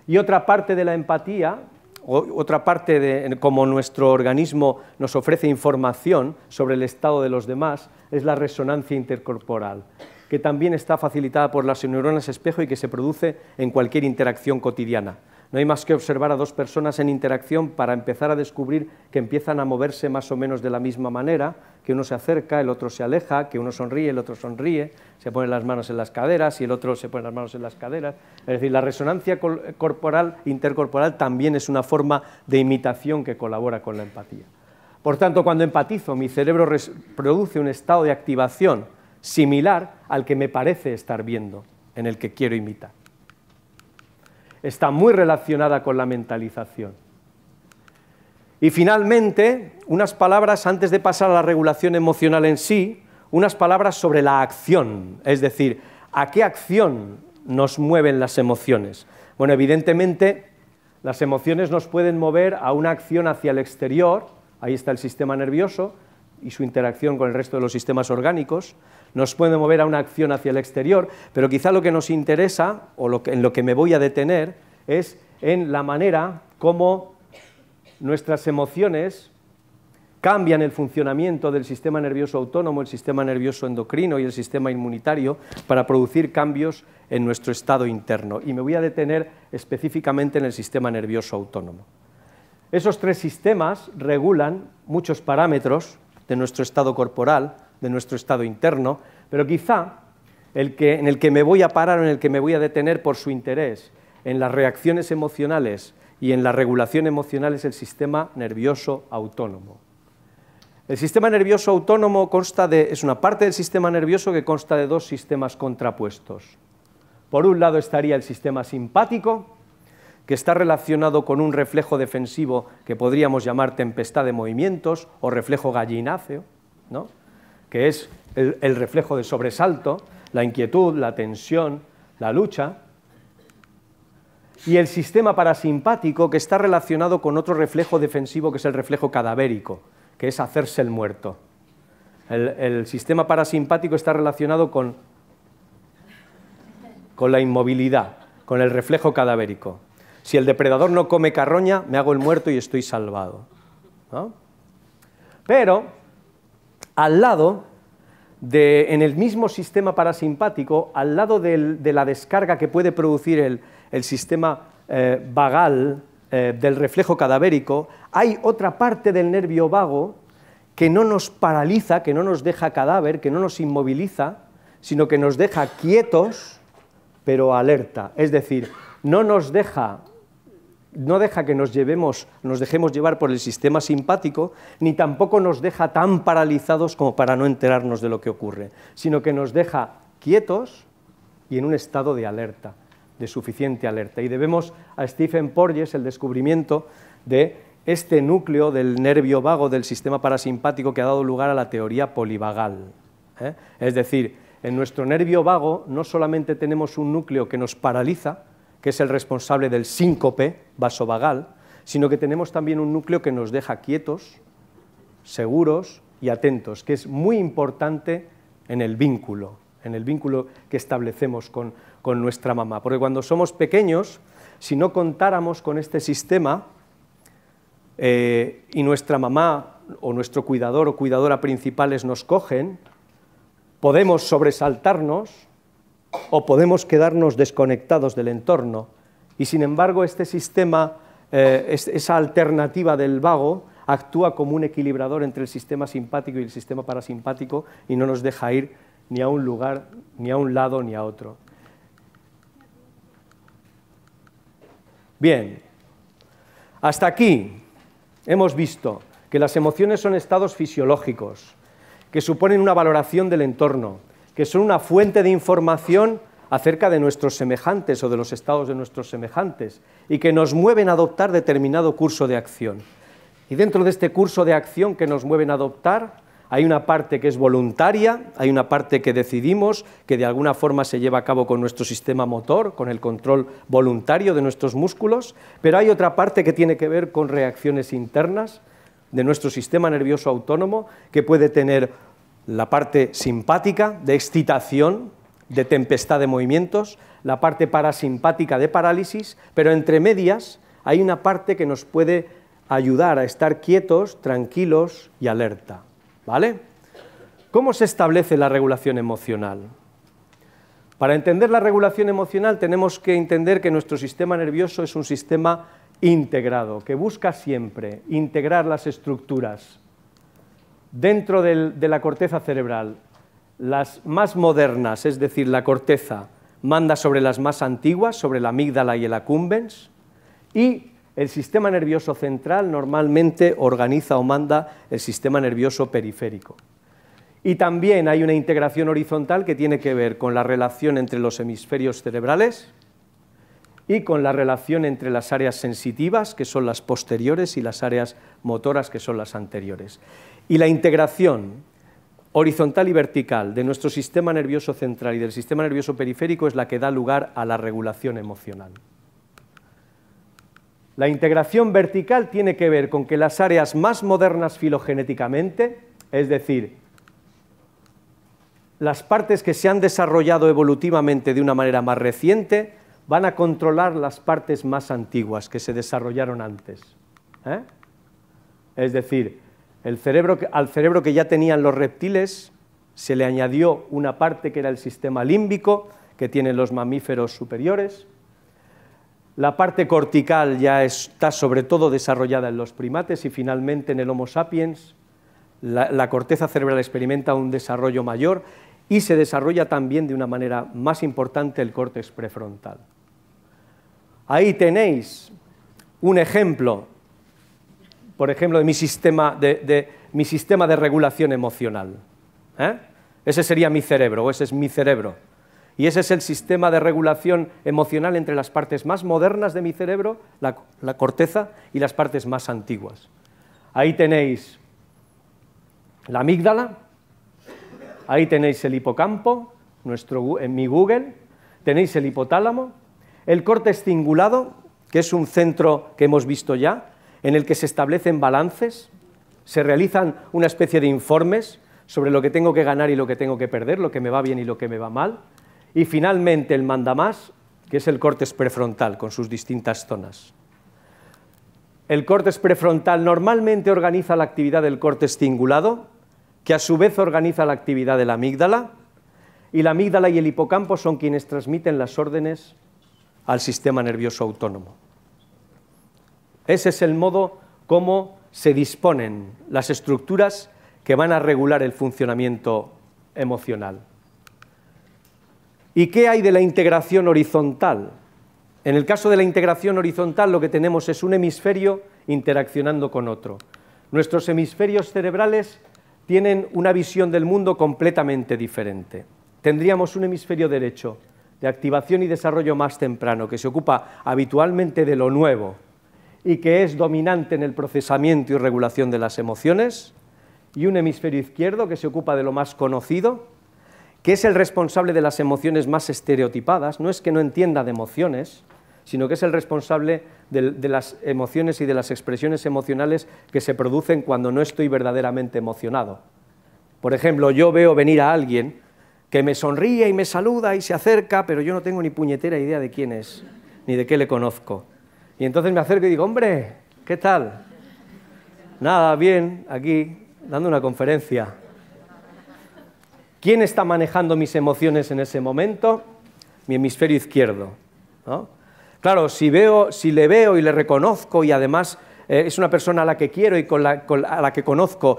Y otra parte de la empatía, otra parte de cómo nuestro organismo nos ofrece información sobre el estado de los demás, es la resonancia intercorporal, que también está facilitada por las neuronas espejo y que se produce en cualquier interacción cotidiana. No hay más que observar a dos personas en interacción para empezar a descubrir que empiezan a moverse más o menos de la misma manera, que uno se acerca, el otro se aleja, que uno sonríe, el otro sonríe, se ponen las manos en las caderas y el otro se pone las manos en las caderas. Es decir, la resonancia corporal, intercorporal también es una forma de imitación que colabora con la empatía. Por tanto, cuando empatizo, mi cerebro produce un estado de activación similar al que me parece estar viendo, en el que quiero imitar está muy relacionada con la mentalización. Y finalmente, unas palabras antes de pasar a la regulación emocional en sí, unas palabras sobre la acción, es decir, ¿a qué acción nos mueven las emociones? Bueno, evidentemente las emociones nos pueden mover a una acción hacia el exterior, ahí está el sistema nervioso y su interacción con el resto de los sistemas orgánicos, nos puede mover a una acción hacia el exterior, pero quizá lo que nos interesa, o en lo que me voy a detener, es en la manera como nuestras emociones cambian el funcionamiento del sistema nervioso autónomo, el sistema nervioso endocrino y el sistema inmunitario para producir cambios en nuestro estado interno. Y me voy a detener específicamente en el sistema nervioso autónomo. Esos tres sistemas regulan muchos parámetros de nuestro estado corporal, de nuestro estado interno, pero quizá el que, en el que me voy a parar o en el que me voy a detener por su interés, en las reacciones emocionales y en la regulación emocional es el sistema nervioso autónomo. El sistema nervioso autónomo consta de, es una parte del sistema nervioso que consta de dos sistemas contrapuestos. Por un lado estaría el sistema simpático, que está relacionado con un reflejo defensivo que podríamos llamar tempestad de movimientos o reflejo gallináceo, ¿no? que es el, reflejo de sobresalto, la inquietud, la tensión, la lucha, y el sistema parasimpático que está relacionado con otro reflejo defensivo que es el reflejo cadavérico, que es hacerse el muerto. El, sistema parasimpático está relacionado con, con la inmovilidad, con el reflejo cadavérico. Si el depredador no come carroña, me hago el muerto y estoy salvado. Pero al lado de, en el mismo sistema parasimpático, al lado de la descarga que puede producir el, sistema eh, vagal eh, del reflejo cadavérico, hay otra parte del nervio vago que no nos paraliza, que no nos deja cadáver, que no nos inmoviliza, sino que nos deja quietos, pero alerta. Es decir, no nos deja no deja que nos, llevemos, nos dejemos llevar por el sistema simpático, ni tampoco nos deja tan paralizados como para no enterarnos de lo que ocurre, sino que nos deja quietos y en un estado de alerta, de suficiente alerta. Y debemos a Stephen Porges el descubrimiento de este núcleo del nervio vago del sistema parasimpático que ha dado lugar a la teoría polivagal. ¿eh? Es decir, en nuestro nervio vago no solamente tenemos un núcleo que nos paraliza, que es el responsable del síncope vasovagal, sino que tenemos también un núcleo que nos deja quietos, seguros y atentos, que es muy importante en el vínculo, en el vínculo que establecemos con, nuestra mamá. Porque cuando somos pequeños, si no contáramos con este sistema eh, y nuestra mamá o nuestro cuidador o cuidadora principales nos cogen, podemos sobresaltarnos o podemos quedarnos desconectados del entorno. Y sin embargo, este sistema, eh, esa alternativa del vago, actúa como un equilibrador entre el sistema simpático y el sistema parasimpático y no nos deja ir ni a un lugar, ni a un lado, ni a otro. Bien, hasta aquí hemos visto que las emociones son estados fisiológicos, que suponen una valoración del entorno, que son una fuente de información acerca de nuestros semejantes o de los estados de nuestros semejantes y que nos mueven a adoptar determinado curso de acción. Y dentro de este curso de acción que nos mueven a adoptar, hay una parte que es voluntaria, hay una parte que decidimos, que de alguna forma se lleva a cabo con nuestro sistema motor, con el control voluntario de nuestros músculos, pero hay otra parte que tiene que ver con reacciones internas de nuestro sistema nervioso autónomo, que puede tener la parte simpática de excitación, de tempestad de movimientos, la parte parasimpática de parálisis, pero entre medias hay una parte que nos puede ayudar a estar quietos, tranquilos y alerta. ¿Vale? ¿Cómo se establece la regulación emocional? Para entender la regulación emocional tenemos que entender que nuestro sistema nervioso es un sistema integrado, que busca siempre integrar las estructuras dentro de la corteza cerebral, las más modernas, es decir, la corteza, manda sobre las más antiguas, sobre la amígdala y el accumbens, y el sistema nervioso central normalmente organiza o manda el sistema nervioso periférico. Y también hay una integración horizontal que tiene que ver con la relación entre los hemisferios cerebrales y con la relación entre las áreas sensitivas, que son las posteriores, y las áreas motoras, que son las anteriores y la integración horizontal y vertical de nuestro sistema nervioso central y del sistema nervioso periférico es la que da lugar a la regulación emocional. La integración vertical tiene que ver con que las áreas más modernas filogenéticamente, es decir, las partes que se han desarrollado evolutivamente de una manera más reciente, van a controlar las partes más antiguas que se desarrollaron antes. ¿eh? Es decir, al cerebro que ya tenían los reptiles se le añadió una parte que era el sistema límbico, que tienen los mamíferos superiores. La parte cortical ya está sobre todo desarrollada en los primates y finalmente en el Homo sapiens. La, la corteza cerebral experimenta un desarrollo mayor y se desarrolla también de una manera más importante el córtex prefrontal. Ahí tenéis un ejemplo por ejemplo, de mi sistema de, mi sistema de regulación emocional. ¿eh? Ese sería mi cerebro, o ese es mi cerebro. Y ese es el sistema de regulación emocional entre las partes más modernas de mi cerebro, la, la corteza, y las partes más antiguas. Ahí tenéis la amígdala, ahí tenéis el hipocampo, nuestro, en eh, mi Google, tenéis el hipotálamo, el corte cingulado, que es un centro que hemos visto ya, en el que se establecen balances, se realizan una especie de informes sobre lo que tengo que ganar y lo que tengo que perder, lo que me va bien y lo que me va mal, y finalmente el mandamás, que es el córtex prefrontal con sus distintas zonas. El córtex prefrontal normalmente organiza la actividad del corte cingulado, que a su vez organiza la actividad de la amígdala, y la amígdala y el hipocampo son quienes transmiten las órdenes al sistema nervioso autónomo. Ese es el modo como se disponen las estructuras que van a regular el funcionamiento emocional. ¿Y qué hay de la integración horizontal? En el caso de la integración horizontal lo que tenemos es un hemisferio interaccionando con otro. Nuestros hemisferios cerebrales tienen una visión del mundo completamente diferente. Tendríamos un hemisferio derecho de activación y desarrollo más temprano, que se ocupa habitualmente de lo nuevo, y que es dominante en el procesamiento y regulación de las emociones, y un hemisferio izquierdo que se ocupa de lo más conocido, que es el responsable de las emociones más estereotipadas, no es que no entienda de emociones, sino que es el responsable de, las emociones y de las expresiones emocionales que se producen cuando no estoy verdaderamente emocionado. Por ejemplo, yo veo venir a alguien que me sonríe y me saluda y se acerca, pero yo no tengo ni puñetera idea de quién es, ni de qué le conozco. Y entonces me acerco y digo, hombre, ¿qué tal? Nada, bien, aquí, dando una conferencia. ¿Quién está manejando mis emociones en ese momento? Mi hemisferio izquierdo. Claro, si, veo, si le veo y le reconozco y además eh, es una persona a la que quiero y a la que conozco,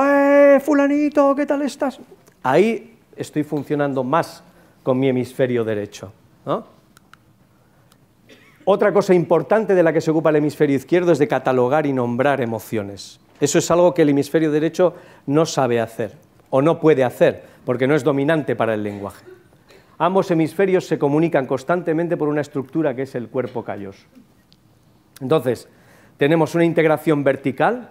¡eh, fulanito, qué tal estás! Ahí estoy funcionando más con mi hemisferio derecho. ¿no? Otra cosa importante de la que se ocupa el hemisferio izquierdo es de catalogar y nombrar emociones. Eso es algo que el hemisferio derecho no sabe hacer o no puede hacer, porque no es dominante para el lenguaje. Ambos hemisferios se comunican constantemente por una estructura que es el cuerpo calloso. Entonces, tenemos una integración vertical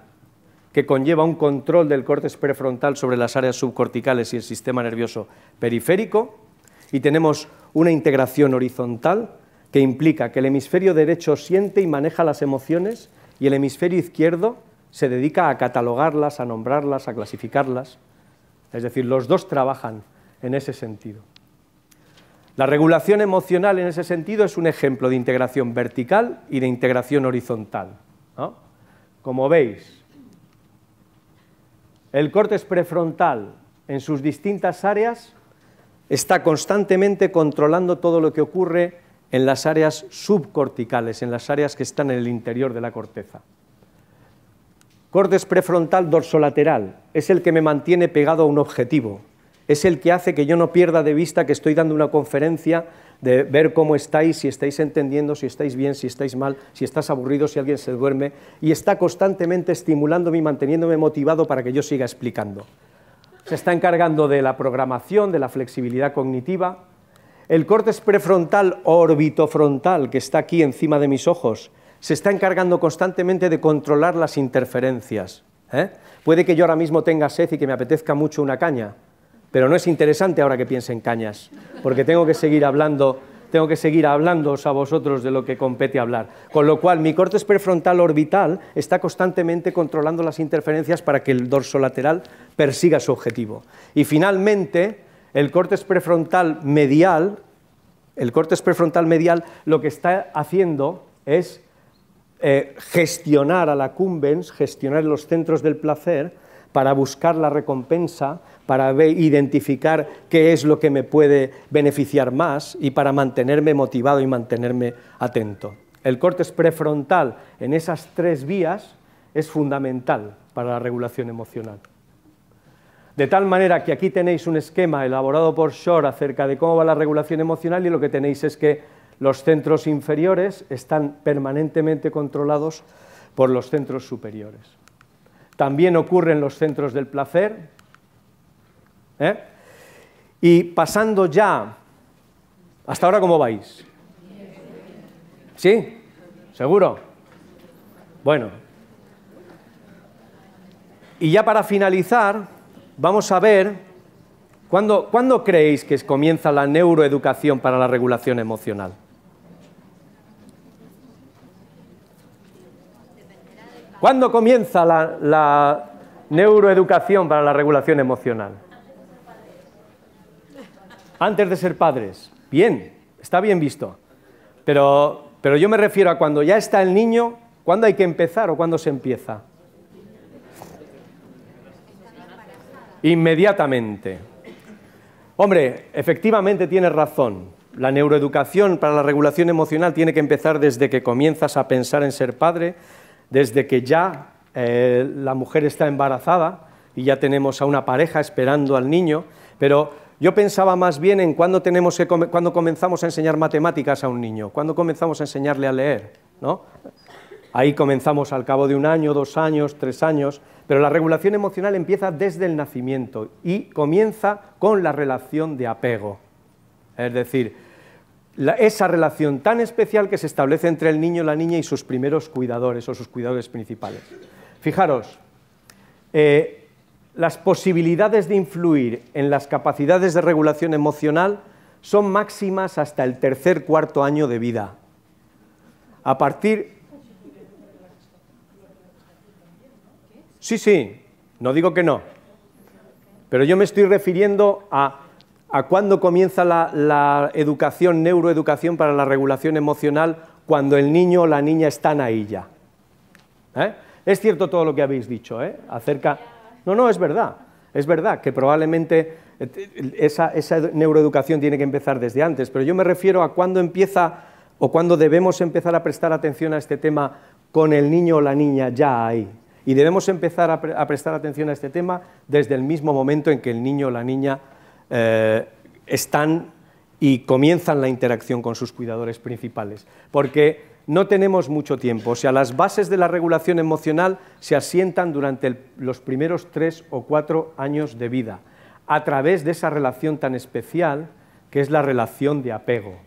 que conlleva un control del córtex prefrontal sobre las áreas subcorticales y el sistema nervioso periférico, y tenemos una integración horizontal que implica que el hemisferio derecho siente y maneja las emociones y el hemisferio izquierdo se dedica a catalogarlas, a nombrarlas, a clasificarlas. Es decir, los dos trabajan en ese sentido. La regulación emocional en ese sentido es un ejemplo de integración vertical y de integración horizontal. Como veis, el córtex prefrontal en sus distintas áreas está constantemente controlando todo lo que ocurre en las áreas subcorticales, en las áreas que están en el interior de la corteza. Cortes prefrontal dorsolateral es el que me mantiene pegado a un objetivo, es el que hace que yo no pierda de vista que estoy dando una conferencia de ver cómo estáis, si estáis entendiendo, si estáis bien, si estáis mal, si estás aburrido, si alguien se duerme, y está constantemente estimulándome y manteniéndome motivado para que yo siga explicando. Se está encargando de la programación, de la flexibilidad cognitiva, el córtex prefrontal orbitofrontal, que está aquí encima de mis ojos, se está encargando constantemente de controlar las interferencias. ¿eh? Puede que yo ahora mismo tenga sed y que me apetezca mucho una caña, pero no es interesante ahora que piense en cañas, porque tengo que seguir hablando, tengo que seguir hablándoos a vosotros de lo que compete hablar. Con lo cual, mi córtex prefrontal orbital está constantemente controlando las interferencias para que el dorso lateral persiga su objetivo. Y finalmente, el córtex prefrontal medial, el prefrontal medial lo que está haciendo es eh, gestionar a la cumbens, gestionar los centros del placer para buscar la recompensa, para identificar qué es lo que me puede beneficiar más y para mantenerme motivado y mantenerme atento. El córtex prefrontal en esas tres vías es fundamental para la regulación emocional. De tal manera que aquí tenéis un esquema elaborado por Shore acerca de cómo va la regulación emocional y lo que tenéis es que los centros inferiores están permanentemente controlados por los centros superiores. También ocurren los centros del placer. ¿eh? Y pasando ya, ¿hasta ahora cómo vais? ¿Sí? ¿Seguro? Bueno. Y ya para finalizar, vamos a ver cuándo, creéis que comienza la neuroeducación para la regulación emocional. ¿Cuándo comienza la, neuroeducación para la regulación emocional? Antes de ser padres. Bien, está bien visto. Pero, pero yo me refiero a cuando ya está el niño, ¿cuándo hay que empezar o cuándo se empieza? inmediatamente. Hombre, efectivamente tienes razón. La neuroeducación para la regulación emocional tiene que empezar desde que comienzas a pensar en ser padre, desde que ya eh, la mujer está embarazada y ya tenemos a una pareja esperando al niño, pero yo pensaba más bien en cuándo, comenzamos a enseñar matemáticas a un niño, cuándo comenzamos a enseñarle a leer, ¿no? Ahí comenzamos al cabo de un año, dos años, tres años, pero la regulación emocional empieza desde el nacimiento y comienza con la relación de apego. Es decir, esa relación tan especial que se establece entre el niño, la niña y sus primeros cuidadores o sus cuidadores principales. Fijaros, eh, las posibilidades de influir en las capacidades de regulación emocional son máximas hasta el tercer cuarto año de vida. A partir Sí, sí, no digo que no. Pero yo me estoy refiriendo a, a cuándo comienza la, educación, neuroeducación para la regulación emocional, cuando el niño o la niña están ahí ya. ¿Eh? Es cierto todo lo que habéis dicho ¿eh? acerca... No, no, es verdad. Es verdad que probablemente eh, esa, esa, neuroeducación tiene que empezar desde antes, pero yo me refiero a cuándo empieza o cuándo debemos empezar a prestar atención a este tema con el niño o la niña ya ahí, y debemos empezar a, prestar atención a este tema desde el mismo momento en que el niño o la niña eh, están y comienzan la interacción con sus cuidadores principales. Porque no tenemos mucho tiempo. O sea, las bases de la regulación emocional se asientan durante los primeros tres o cuatro años de vida, a través de esa relación tan especial que es la relación de apego.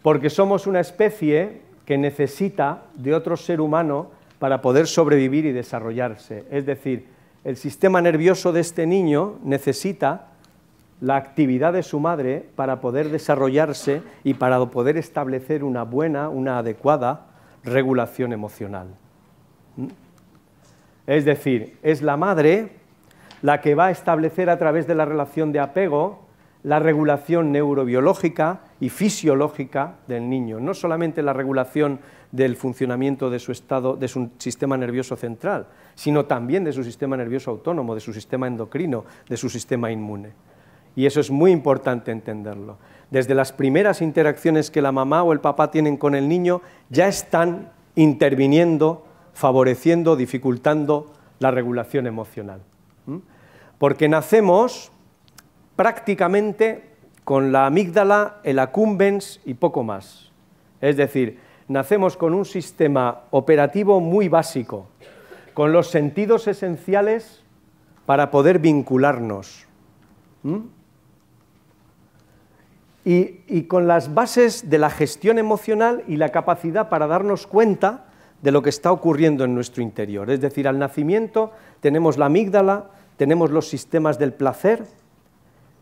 Porque somos una especie que necesita de otro ser humano para poder sobrevivir y desarrollarse. Es decir, el sistema nervioso de este niño necesita la actividad de su madre para poder desarrollarse y para poder establecer una buena, una adecuada regulación emocional. ¿Mm? Es decir, es la madre la que va a establecer a través de la relación de apego la regulación neurobiológica y fisiológica del niño, no solamente la regulación del funcionamiento de su estado, de su sistema nervioso central, sino también de su sistema nervioso autónomo, de su sistema endocrino, de su sistema inmune. Y eso es muy importante entenderlo. Desde las primeras interacciones que la mamá o el papá tienen con el niño, ya están interviniendo, favoreciendo, dificultando la regulación emocional. Porque nacemos prácticamente con la amígdala, el accumbens y poco más. Es decir, nacemos con un sistema operativo muy básico, con los sentidos esenciales para poder vincularnos. y, con las bases de la gestión emocional y la capacidad para darnos cuenta de lo que está ocurriendo en nuestro interior. Es decir, al nacimiento tenemos la amígdala, tenemos los sistemas del placer,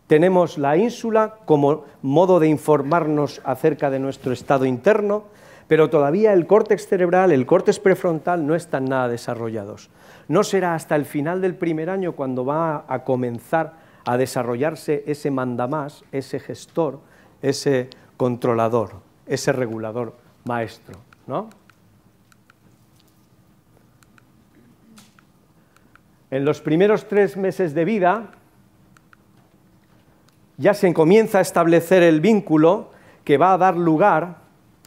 tenemos la ínsula como modo de informarnos acerca de nuestro estado interno, pero todavía el córtex cerebral, el córtex prefrontal no están nada desarrollados. No será hasta el final del primer año cuando va a comenzar a desarrollarse ese mandamás, ese gestor, ese controlador, ese regulador maestro, ¿no? En los primeros tres meses de vida ya se comienza a establecer el vínculo que va a dar lugar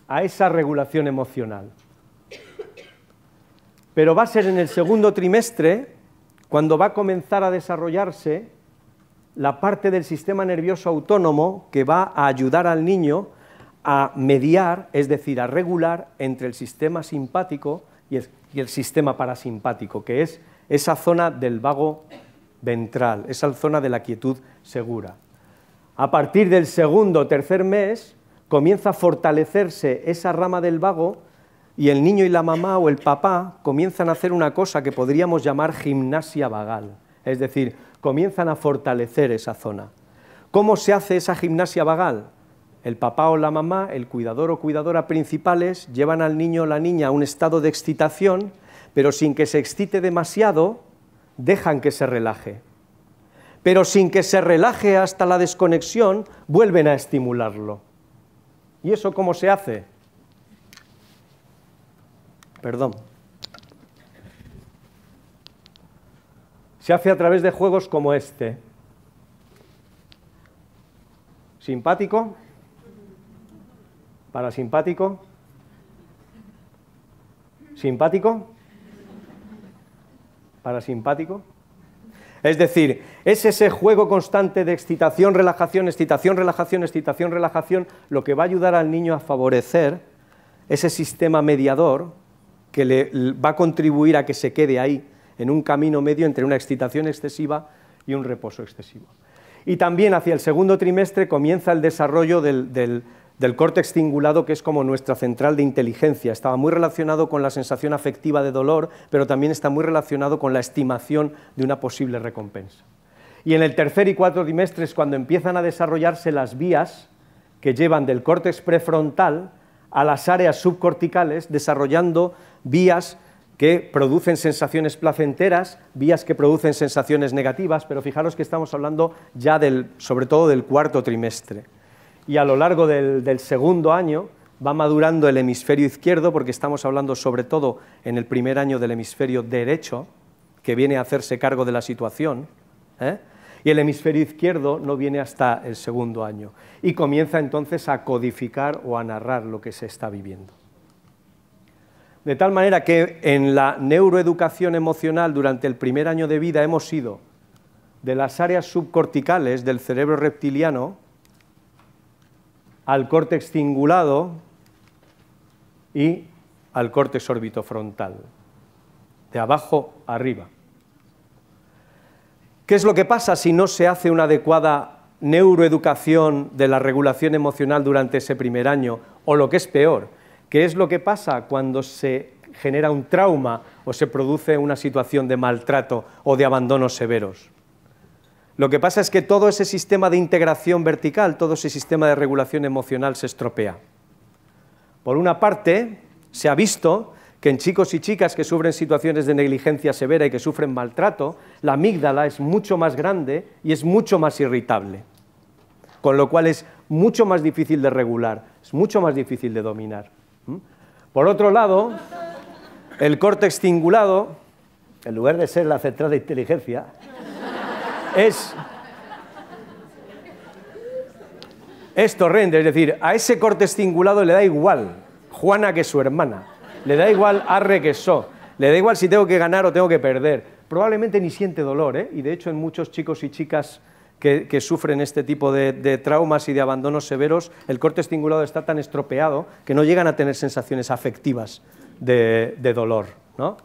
a esa regulación emocional. Pero va a ser en el segundo trimestre cuando va a comenzar a desarrollarse la parte del sistema nervioso autónomo que va a ayudar al niño a mediar, es decir, a regular entre el sistema simpático y el, sistema parasimpático, que es esa zona del vago ventral, esa zona de la quietud segura. A partir del segundo o tercer mes, comienza a fortalecerse esa rama del vago y el niño y la mamá o el papá comienzan a hacer una cosa que podríamos llamar gimnasia vagal, es decir, comienzan a fortalecer esa zona. ¿Cómo se hace esa gimnasia vagal? El papá o la mamá, el cuidador o cuidadora principales, llevan al niño o la niña a un estado de excitación, pero sin que se excite demasiado, dejan que se relaje. Pero sin que se relaje hasta la desconexión, vuelven a estimularlo. ¿Y eso cómo se hace? Perdón. Se hace a través de juegos como este. ¿Simpático? ¿Parasimpático? ¿Simpático? ¿Parasimpático? Es decir, es ese juego constante de excitación, relajación, excitación, relajación, excitación, relajación, lo que va a ayudar al niño a favorecer ese sistema mediador que le va a contribuir a que se quede ahí, en un camino medio entre una excitación excesiva y un reposo excesivo. Y también hacia el segundo trimestre comienza el desarrollo del, del córtex cingulado, que es como nuestra central de inteligencia. Estaba muy relacionado con la sensación afectiva de dolor, pero también está muy relacionado con la estimación de una posible recompensa. Y en el tercer y cuarto trimestre es cuando empiezan a desarrollarse las vías que llevan del córtex prefrontal a las áreas subcorticales, desarrollando vías que producen sensaciones placenteras, vías que producen sensaciones negativas, pero fijaros que estamos hablando ya del, sobre todo del cuarto trimestre y a lo largo del, segundo año va madurando el hemisferio izquierdo, porque estamos hablando sobre todo en el primer año del hemisferio derecho, que viene a hacerse cargo de la situación, ¿eh? y el hemisferio izquierdo no viene hasta el segundo año, y comienza entonces a codificar o a narrar lo que se está viviendo. De tal manera que en la neuroeducación emocional durante el primer año de vida hemos ido de las áreas subcorticales del cerebro reptiliano, al córtex cingulado y al córtex frontal, de abajo arriba. ¿Qué es lo que pasa si no se hace una adecuada neuroeducación de la regulación emocional durante ese primer año? O lo que es peor, ¿qué es lo que pasa cuando se genera un trauma o se produce una situación de maltrato o de abandonos severos? Lo que pasa es que todo ese sistema de integración vertical, todo ese sistema de regulación emocional se estropea. Por una parte, se ha visto que en chicos y chicas que sufren situaciones de negligencia severa y que sufren maltrato, la amígdala es mucho más grande y es mucho más irritable, con lo cual es mucho más difícil de regular, es mucho más difícil de dominar. Por otro lado, el córtex cingulado, en lugar de ser la central de inteligencia, es, torrente, es decir, a ese corte cingulado le da igual Juana que su hermana, le da igual Arre que So, le da igual si tengo que ganar o tengo que perder, probablemente ni siente dolor, ¿eh? y de hecho en muchos chicos y chicas que, sufren este tipo de, traumas y de abandonos severos, el corte cingulado está tan estropeado que no llegan a tener sensaciones afectivas de, dolor. ¿no?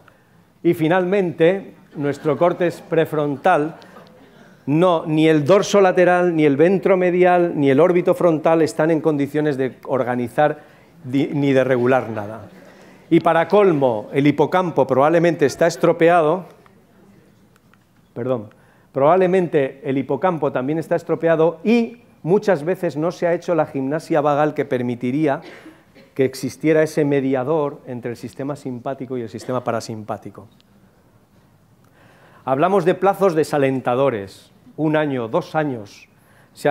Y finalmente, nuestro corte prefrontal no, ni el dorso lateral, ni el ventro medial, ni el órbito frontal están en condiciones de organizar ni de regular nada. Y para colmo, el hipocampo probablemente está estropeado, perdón, probablemente el hipocampo también está estropeado y muchas veces no se ha hecho la gimnasia vagal que permitiría que existiera ese mediador entre el sistema simpático y el sistema parasimpático. Hablamos de plazos desalentadores un año, dos años.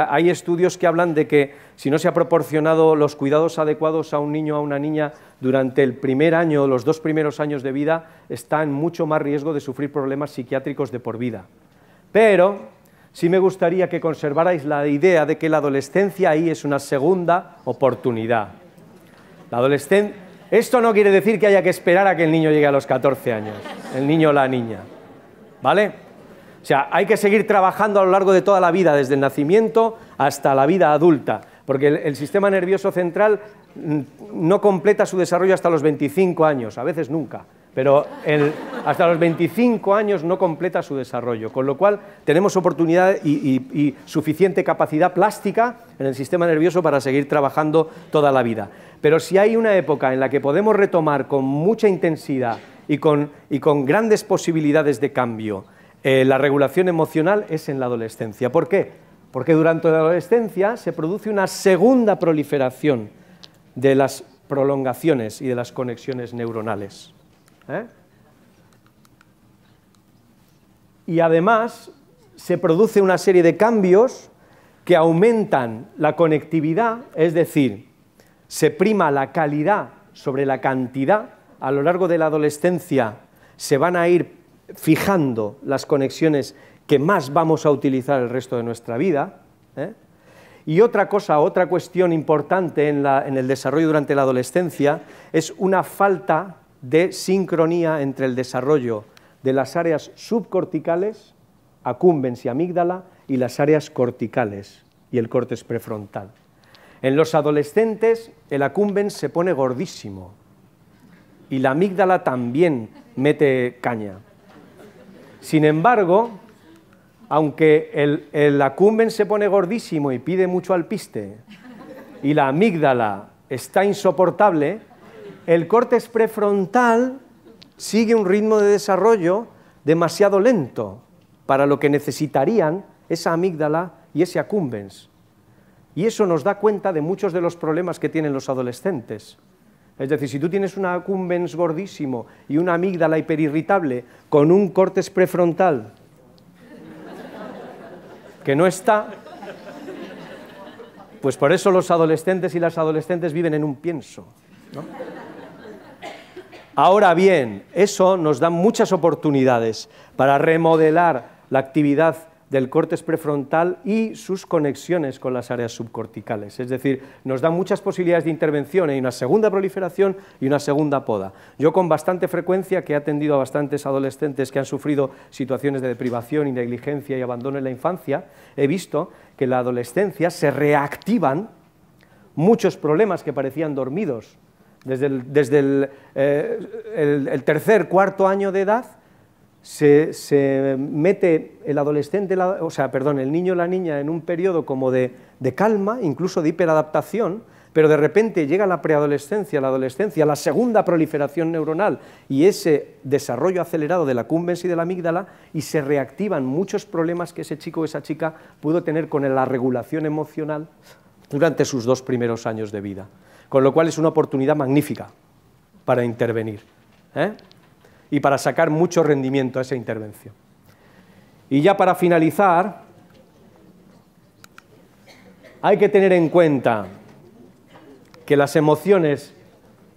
hay estudios que hablan de que si no se ha proporcionado los cuidados adecuados a un niño o a una niña durante el primer año, los dos primeros años de vida, está en mucho más riesgo de sufrir problemas psiquiátricos de por vida. Pero sí me gustaría que conservarais la idea de que la adolescencia ahí es una segunda oportunidad. La esto no quiere decir que haya que esperar a que el niño llegue a los 14 años, el niño o la niña. ¿Vale? O sea, hay que seguir trabajando a lo largo de toda la vida, desde el nacimiento hasta la vida adulta, porque el, sistema nervioso central mm, no completa su desarrollo hasta los 25 años, a veces nunca, pero hasta los 25 años no completa su desarrollo, con lo cual tenemos oportunidad y, suficiente capacidad plástica en el sistema nervioso para seguir trabajando toda la vida. Pero si hay una época en la que podemos retomar con mucha intensidad y con grandes posibilidades de cambio, eh, la regulación emocional es en la adolescencia. ¿Por qué? Porque durante la adolescencia se produce una segunda proliferación de las prolongaciones y de las conexiones neuronales. ¿eh? Y además se produce una serie de cambios que aumentan la conectividad, es decir, se prima la calidad sobre la cantidad. A lo largo de la adolescencia se van a ir fijando las conexiones que más vamos a utilizar el resto de nuestra vida. ¿eh? Y otra cosa, otra cuestión importante en, el desarrollo durante la adolescencia es una falta de sincronía entre el desarrollo de las áreas subcorticales, acumbens y amígdala, y las áreas corticales y el córtex prefrontal. En los adolescentes el acumbens se pone gordísimo y la amígdala también mete caña. Sin embargo, aunque el, el se pone gordísimo y pide mucho al piste, y la amígdala está insoportable, el córtex prefrontal sigue un ritmo de desarrollo demasiado lento para lo que necesitarían esa amígdala y ese acumbens. Y eso nos da cuenta de muchos de los problemas que tienen los adolescentes. Es decir, si tú tienes una accumbens gordísimo y una amígdala hiperirritable con un córtex prefrontal que no está, pues por eso los adolescentes y las adolescentes viven en un pienso. Ahora bien, eso nos da muchas oportunidades para remodelar la actividad del corte prefrontal y sus conexiones con las áreas subcorticales. Es decir, nos da muchas posibilidades de intervención. y una segunda proliferación y una segunda poda. Yo con bastante frecuencia, que he atendido a bastantes adolescentes que han sufrido situaciones de deprivación y negligencia y abandono en la infancia, he visto que en la adolescencia se reactivan muchos problemas que parecían dormidos desde desde eh, el tercer, cuarto año de edad se, mete el adolescente, o sea, perdón, el niño o la niña en un periodo como de, de calma, incluso de hiperadaptación, pero de repente llega la preadolescencia, la adolescencia, la segunda proliferación neuronal y ese desarrollo acelerado de la cumbens y de la amígdala y se reactivan muchos problemas que ese chico o esa chica pudo tener con la regulación emocional durante sus dos primeros años de vida. Con lo cual es una oportunidad magnífica para intervenir. ¿eh? y para sacar mucho rendimiento a esa intervención. Y ya para finalizar, hay que tener en cuenta que las emociones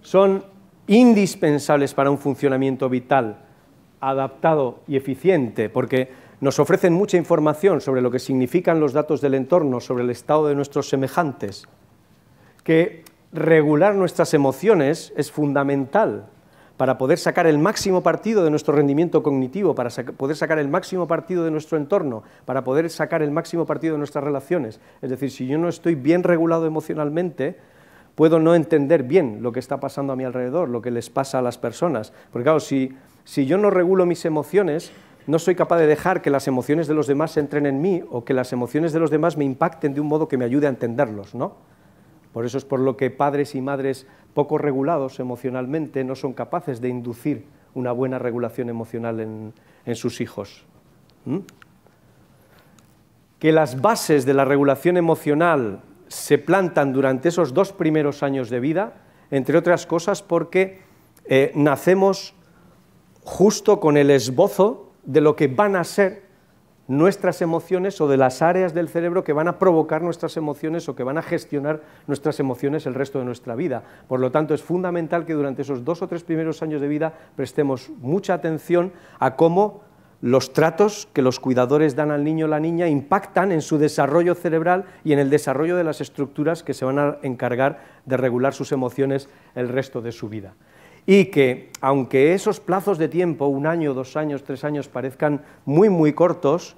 son indispensables para un funcionamiento vital adaptado y eficiente, porque nos ofrecen mucha información sobre lo que significan los datos del entorno, sobre el estado de nuestros semejantes, que regular nuestras emociones es fundamental para poder sacar el máximo partido de nuestro rendimiento cognitivo, para poder sacar el máximo partido de nuestro entorno, para poder sacar el máximo partido de nuestras relaciones. Es decir, si yo no estoy bien regulado emocionalmente, puedo no entender bien lo que está pasando a mi alrededor, lo que les pasa a las personas. Porque claro, si, si yo no regulo mis emociones, no soy capaz de dejar que las emociones de los demás entren en mí o que las emociones de los demás me impacten de un modo que me ayude a entenderlos, ¿no? Por eso es por lo que padres y madres poco regulados emocionalmente no son capaces de inducir una buena regulación emocional en, sus hijos. Que las bases de la regulación emocional se plantan durante esos dos primeros años de vida, entre otras cosas porque eh, nacemos justo con el esbozo de lo que van a ser nuestras emociones o de las áreas del cerebro que van a provocar nuestras emociones o que van a gestionar nuestras emociones el resto de nuestra vida. Por lo tanto, es fundamental que durante esos dos o tres primeros años de vida prestemos mucha atención a cómo los tratos que los cuidadores dan al niño o la niña impactan en su desarrollo cerebral y en el desarrollo de las estructuras que se van a encargar de regular sus emociones el resto de su vida y que aunque esos plazos de tiempo, un año, dos años, tres años, parezcan muy, muy cortos,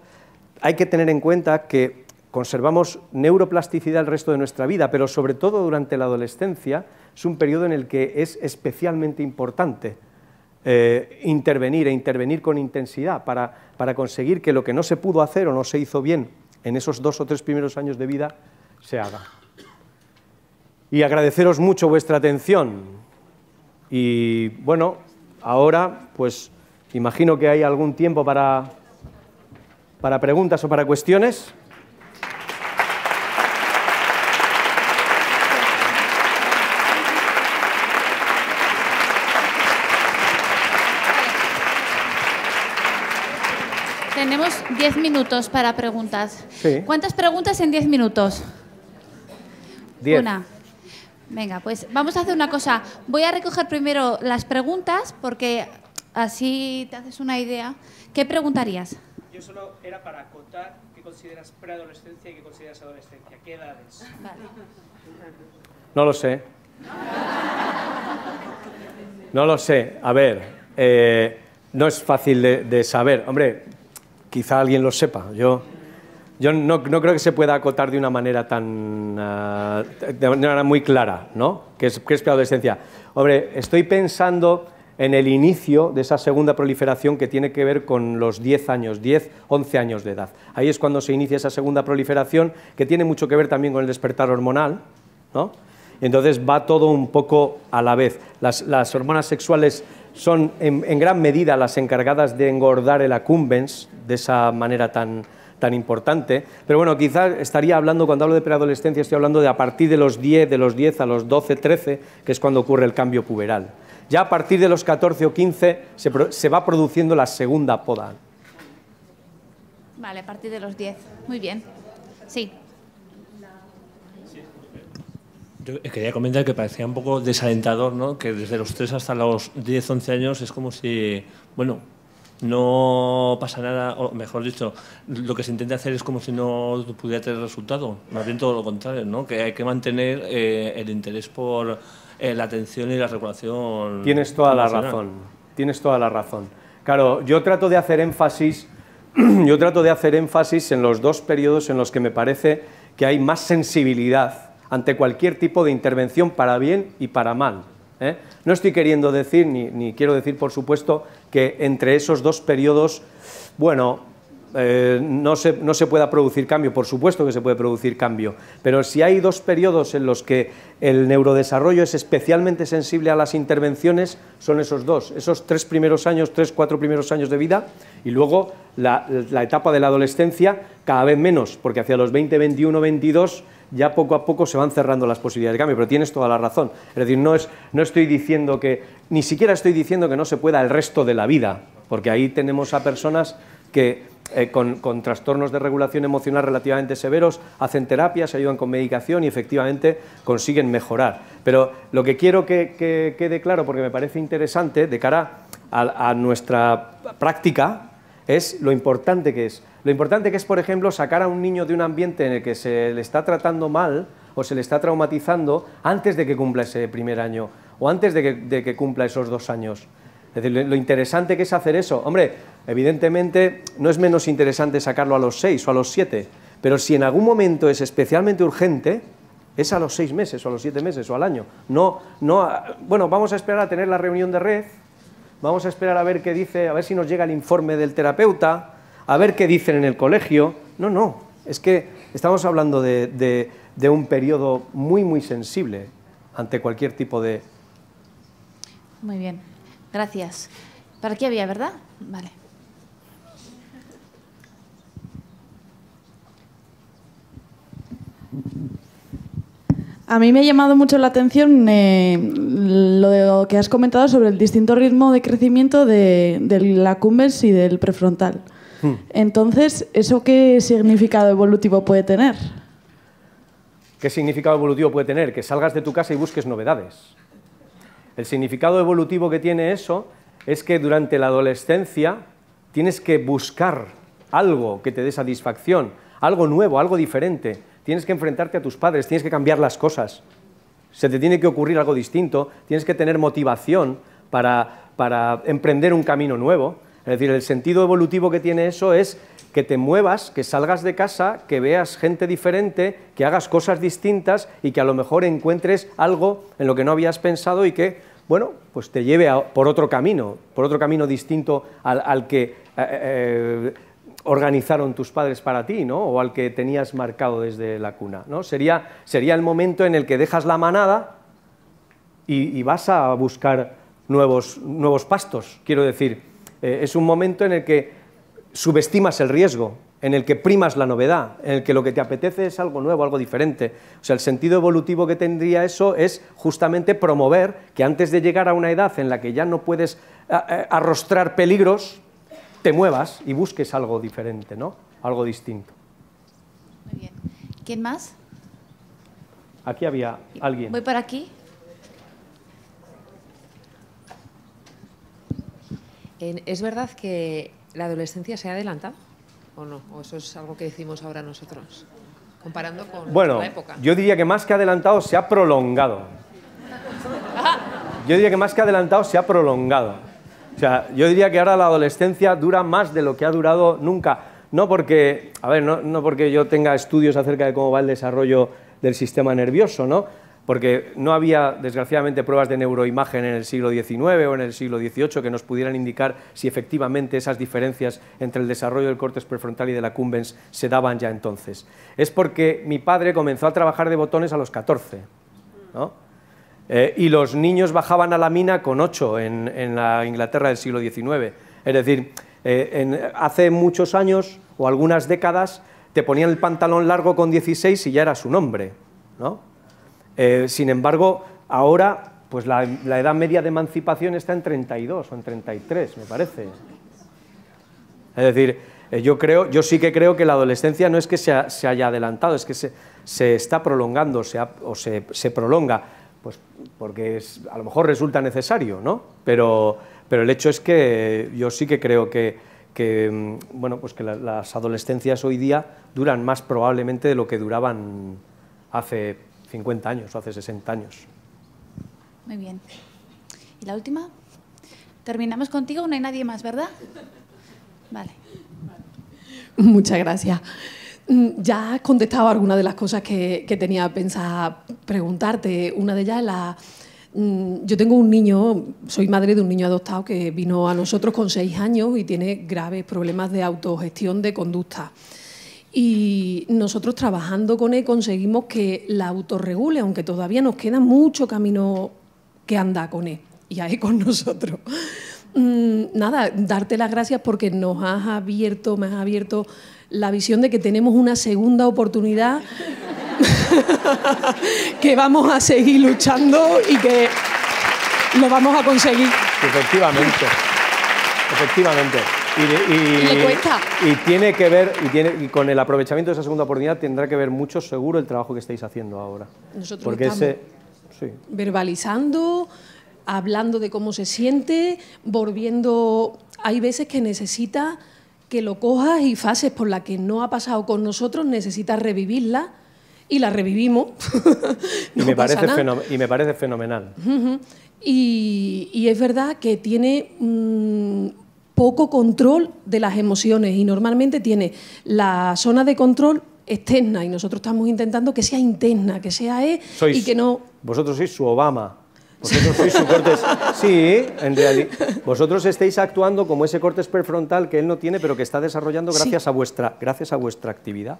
hay que tener en cuenta que conservamos neuroplasticidad el resto de nuestra vida, pero sobre todo durante la adolescencia es un periodo en el que es especialmente importante eh, intervenir e intervenir con intensidad para, para conseguir que lo que no se pudo hacer o no se hizo bien en esos dos o tres primeros años de vida se haga. Y agradeceros mucho vuestra atención. Y bueno, ahora pues imagino que hay algún tiempo para, para preguntas o para cuestiones. Tenemos diez minutos para preguntas. ¿Cuántas preguntas en diez minutos? Una. Venga, pues vamos a hacer una cosa. Voy a recoger primero las preguntas porque así te haces una idea. ¿Qué preguntarías? Yo solo era para acotar qué consideras preadolescencia y qué consideras adolescencia. ¿Qué edades? Vale. No lo sé. No lo sé. A ver, eh, no es fácil de, de saber. Hombre, quizá alguien lo sepa. Yo. Yo no, creo que se pueda acotar de una manera tan ah, de manera muy clara, ¿no? ¿Qué es, que Hombre, estoy pensando en el inicio de esa segunda proliferación que tiene que ver con los 10 años, 10, 11 años de edad. Ahí es cuando se inicia esa segunda proliferación que tiene mucho que ver también con el despertar hormonal, ¿no? Entonces va todo un poco a la vez. Las, hormonas sexuales son en, gran medida las encargadas de engordar el accumbens de esa manera tan, tan importante. Pero bueno, quizás estaría hablando, cuando hablo de preadolescencia, estoy hablando de a partir de los 10, de los 10 a los 12, 13, que es cuando ocurre el cambio puberal. Ya a partir de los 14 o 15 se, va produciendo la segunda poda. Vale, a partir de los 10. Muy bien. Sí. Yo quería comentar que parecía un poco desalentador, ¿no? Que desde los 3 hasta los 10, 11 años es como si, bueno, no pasa nada, o mejor dicho, lo que se intenta hacer es como si no pudiera tener resultado, más bien todo lo contrario, ¿no? que hay que mantener eh, el interés por eh, la atención y la regulación. Tienes toda la razón, tienes toda la razón. Claro, yo trato de hacer énfasis, [CLEARS THROAT] yo trato de hacer énfasis en los dos periodos en los que me parece que hay más sensibilidad ante cualquier tipo de intervención para bien y para mal. ¿eh? No estoy queriendo decir, ni, quiero decir, por supuesto, que entre esos dos periodos, bueno, eh, no, se, pueda producir cambio, por supuesto que se puede producir cambio, pero si hay dos periodos en los que el neurodesarrollo es especialmente sensible a las intervenciones, son esos dos, esos tres primeros años, tres, cuatro primeros años de vida y luego la, la etapa de la adolescencia cada vez menos, porque hacia los 20, 21, 22 ya poco a poco se van cerrando las posibilidades de cambio, pero tienes toda la razón. Es decir, no, es, no estoy diciendo que, ni siquiera estoy diciendo que no se pueda el resto de la vida, porque ahí tenemos a personas que eh, con, trastornos de regulación emocional relativamente severos, hacen terapias, ayudan con medicación y efectivamente consiguen mejorar. Pero lo que quiero que, quede claro, porque me parece interesante de cara a, nuestra práctica, es lo importante que es lo importante que es, por ejemplo, sacar a un niño de un ambiente en el que se le está tratando mal o se le está traumatizando antes de que cumpla ese primer año o antes de que, cumpla esos dos años. Es decir, lo interesante que es hacer eso. Hombre, evidentemente no es menos interesante sacarlo a los seis o a los siete, pero si en algún momento es especialmente urgente, es a los seis meses o a los siete meses o al año. No, no, bueno, vamos a esperar a tener la reunión de red, vamos a esperar a ver qué dice, a ver si nos llega el informe del terapeuta, a ver qué dicen en el colegio. No, no, es que estamos hablando de, un periodo muy, muy sensible ante cualquier tipo de... Muy bien, gracias. ¿Para qué había, verdad? Vale. A mí me ha llamado mucho la atención eh, lo, que has comentado sobre el distinto ritmo de crecimiento de, la cumbres y del prefrontal. Hmm. Entonces, ¿eso qué significado evolutivo puede tener? ¿Qué significado evolutivo puede tener? Que salgas de tu casa y busques novedades. El significado evolutivo que tiene eso es que durante la adolescencia tienes que buscar algo que te dé satisfacción, algo nuevo, algo diferente. Tienes que enfrentarte a tus padres, tienes que cambiar las cosas. Se te tiene que ocurrir algo distinto, tienes que tener motivación para, para emprender un camino nuevo. Es decir, el sentido evolutivo que tiene eso es que te muevas, que salgas de casa, que veas gente diferente, que hagas cosas distintas y que a lo mejor encuentres algo en lo que no habías pensado y que, bueno, pues te lleve por otro camino, por otro camino distinto al, que eh, eh, organizaron tus padres para ti, ¿no? O al que tenías marcado desde la cuna, ¿no? Sería, el momento en el que dejas la manada y, vas a buscar nuevos, nuevos pastos, quiero decir. Eh, es un momento en el que subestimas el riesgo, en el que primas la novedad, en el que lo que te apetece es algo nuevo, algo diferente. O sea, el sentido evolutivo que tendría eso es justamente promover que antes de llegar a una edad en la que ya no puedes arrostrar peligros, te muevas y busques algo diferente, ¿no? Algo distinto. Muy bien. ¿Quién más? Aquí había alguien. Voy para aquí. ¿Es verdad que la adolescencia se ha adelantado o no? ¿O eso es algo que decimos ahora nosotros? Comparando con la época. Yo diría que más que adelantado se ha prolongado. [LAUGHS] Yo diría que más que adelantado se ha prolongado. O sea, yo diría que ahora la adolescencia dura más de lo que ha durado nunca. No porque, a ver, no, no porque yo tenga estudios acerca de cómo va el desarrollo del sistema nervioso, ¿no? porque no había, desgraciadamente, pruebas de neuroimagen en el siglo XIX o en el siglo XVIII que nos pudieran indicar si efectivamente esas diferencias entre el desarrollo del córtex prefrontal y de la cumbens se daban ya entonces. Es porque mi padre comenzó a trabajar de botones a los 14, ¿no? Eh, y los niños bajaban a la mina con 8 en, la Inglaterra del siglo XIX. Es decir, eh, hace muchos años o algunas décadas te ponían el pantalón largo con 16 y ya era su nombre, ¿no? Eh, sin embargo, ahora pues la, edad media de emancipación está en 32 o en 33, me parece. Es decir, eh, yo, creo, yo sí que creo que la adolescencia no es que se, haya adelantado, es que se, está prolongando o se, prolonga, pues porque a lo mejor resulta necesario, ¿no? Pero, pero el hecho es que yo sí que creo que, mm, bueno, pues que las adolescencias hoy día duran más probablemente de lo que duraban hace 50 años o hace 60 años. Muy bien. ¿Y la última? Terminamos contigo, no hay nadie más, ¿verdad? Vale. Muchas gracias. Mm, ya has contestado algunas de las cosas que, que tenía pensada preguntarte. Una de ellas es la... Mm, yo tengo un niño, soy madre de un niño adoptado que vino a nosotros con seis años y tiene graves problemas de autogestión de conducta. Y nosotros trabajando con él conseguimos que la autorregule, aunque todavía nos queda mucho camino que anda con él y ahí con [LAUGHS] nosotros. Mm, nada, darte las gracias porque nos has abierto, me has abierto la visión de que tenemos una segunda oportunidad, [LAUGHS] que vamos a seguir luchando y que lo vamos a conseguir. Efectivamente, efectivamente. Y, tiene que ver, y, tiene, con el aprovechamiento de esa segunda oportunidad tendrá que ver mucho seguro el trabajo que estáis haciendo ahora. Nosotros Porque estamos verbalizando, hablando de cómo se siente, volviendo... Hay veces que necesita que lo cojas y fases por la que no ha pasado con nosotros, necesita revivirla y la revivimos. [LAUGHS] y, me parece fenomenal. y, es verdad que tiene... Mm, poco control de las emociones y normalmente tiene la zona de control externa y nosotros estamos intentando que sea interna, que sea E y que no... Vosotros sois su Obama. Vosotros sois su cortes. [LAUGHS] Sí, en realidad. Vosotros estáis actuando como ese cortes perfrontal que él no tiene, pero que está desarrollando gracias, a, vuestra, gracias a vuestra actividad.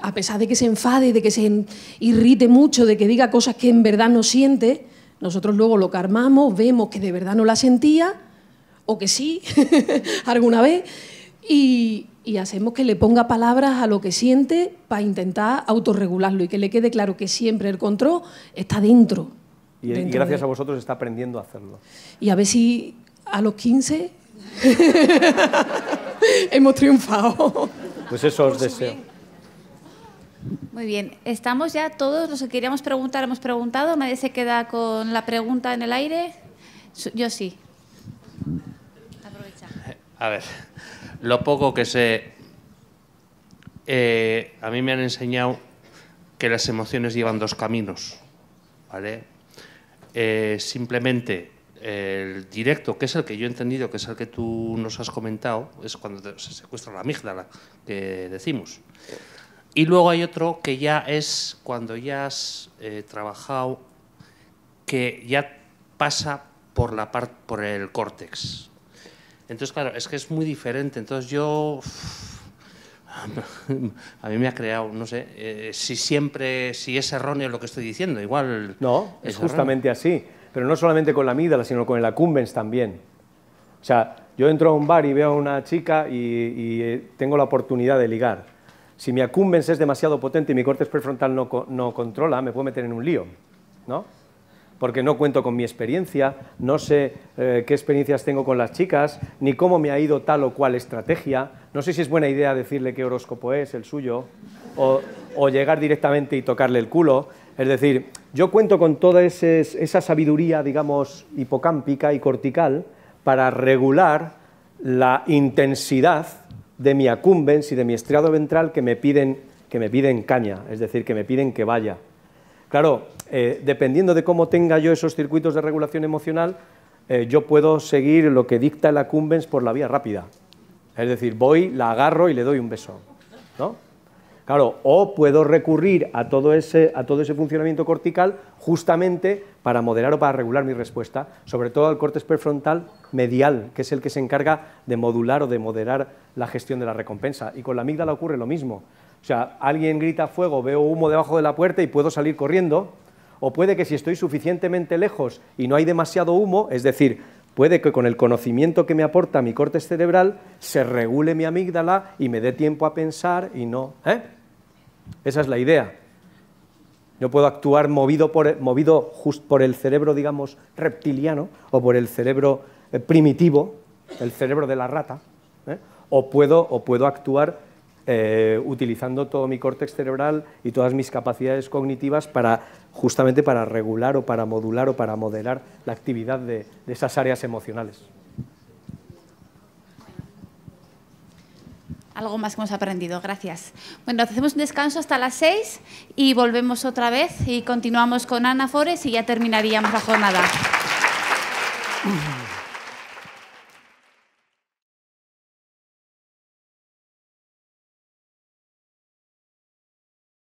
A pesar de que se enfade, de que se irrite mucho, de que diga cosas que en verdad no siente, nosotros luego lo calmamos, vemos que de verdad no la sentía o que sí, [LAUGHS] alguna vez, y, hacemos que le ponga palabras a lo que siente para intentar autorregularlo y que le quede claro que siempre el control está dentro. Y, gracias a vosotros está aprendiendo a hacerlo. Y a ver si a los 15 [LAUGHS] hemos triunfado. Pues eso os pues deseo. Muy bien, estamos ya todos los que queríamos preguntar, hemos preguntado, nadie se queda con la pregunta en el aire. Yo sí. A ver, lo poco que sé, eh, a mí me han enseñado que las emociones llevan dos caminos, ¿vale? Eh, simplemente el directo, que es el que yo he entendido, que es el que tú nos has comentado, es cuando se secuestra la amígdala, que decimos. Y luego hay otro que ya es cuando ya has eh, trabajado, que ya pasa por, la por el córtex, entonces, claro, es que es muy diferente. Entonces yo... [LAUGHS] A mí me ha creado, no sé, eh, si siempre, si es erróneo lo que estoy diciendo, igual... No, es, justamente así, pero no solamente con la amígdala, sino con el accumbens también. O sea, yo entro a un bar y veo a una chica y, eh, tengo la oportunidad de ligar. Si mi accumbens es demasiado potente y mi córtex prefrontal no, no controla, me puedo meter en un lío, ¿no? porque no cuento con mi experiencia, no sé eh, qué experiencias tengo con las chicas, ni cómo me ha ido tal o cual estrategia. No sé si es buena idea decirle qué horóscopo es, el suyo, o, llegar directamente y tocarle el culo. Es decir, yo cuento con toda esa sabiduría, digamos, hipocámpica y cortical para regular la intensidad de mi acumbens y de mi estriado ventral que me piden, que me piden caña, es decir, que me piden que vaya. Claro, eh, dependiendo de cómo tenga yo esos circuitos de regulación emocional, eh, yo puedo seguir lo que dicta la cumbens por la vía rápida. Es decir, voy, la agarro y le doy un beso. Claro, o puedo recurrir a todo, ese, a todo ese funcionamiento cortical justamente para moderar o para regular mi respuesta, sobre todo al corte prefrontal medial, que es el que se encarga de modular o de moderar la gestión de la recompensa. Y con la amígdala ocurre lo mismo. O sea, alguien grita fuego, veo humo debajo de la puerta y puedo salir corriendo. O puede que si estoy suficientemente lejos y no hay demasiado humo, es decir, puede que con el conocimiento que me aporta mi corte cerebral se regule mi amígdala y me dé tiempo a pensar y no. ¿eh? Esa es la idea. Yo puedo actuar movido, por, movido por el cerebro, digamos, reptiliano o por el cerebro eh, primitivo, el cerebro de la rata, ¿eh? o, puedo, o puedo actuar eh, utilizando todo mi córtex cerebral y todas mis capacidades cognitivas para justamente para regular o para modular o para modelar la actividad de, esas áreas emocionales. Algo más que hemos aprendido, gracias. Bueno, hacemos un descanso hasta las seis y volvemos otra vez y continuamos con Ana Fores y ya terminaríamos la jornada.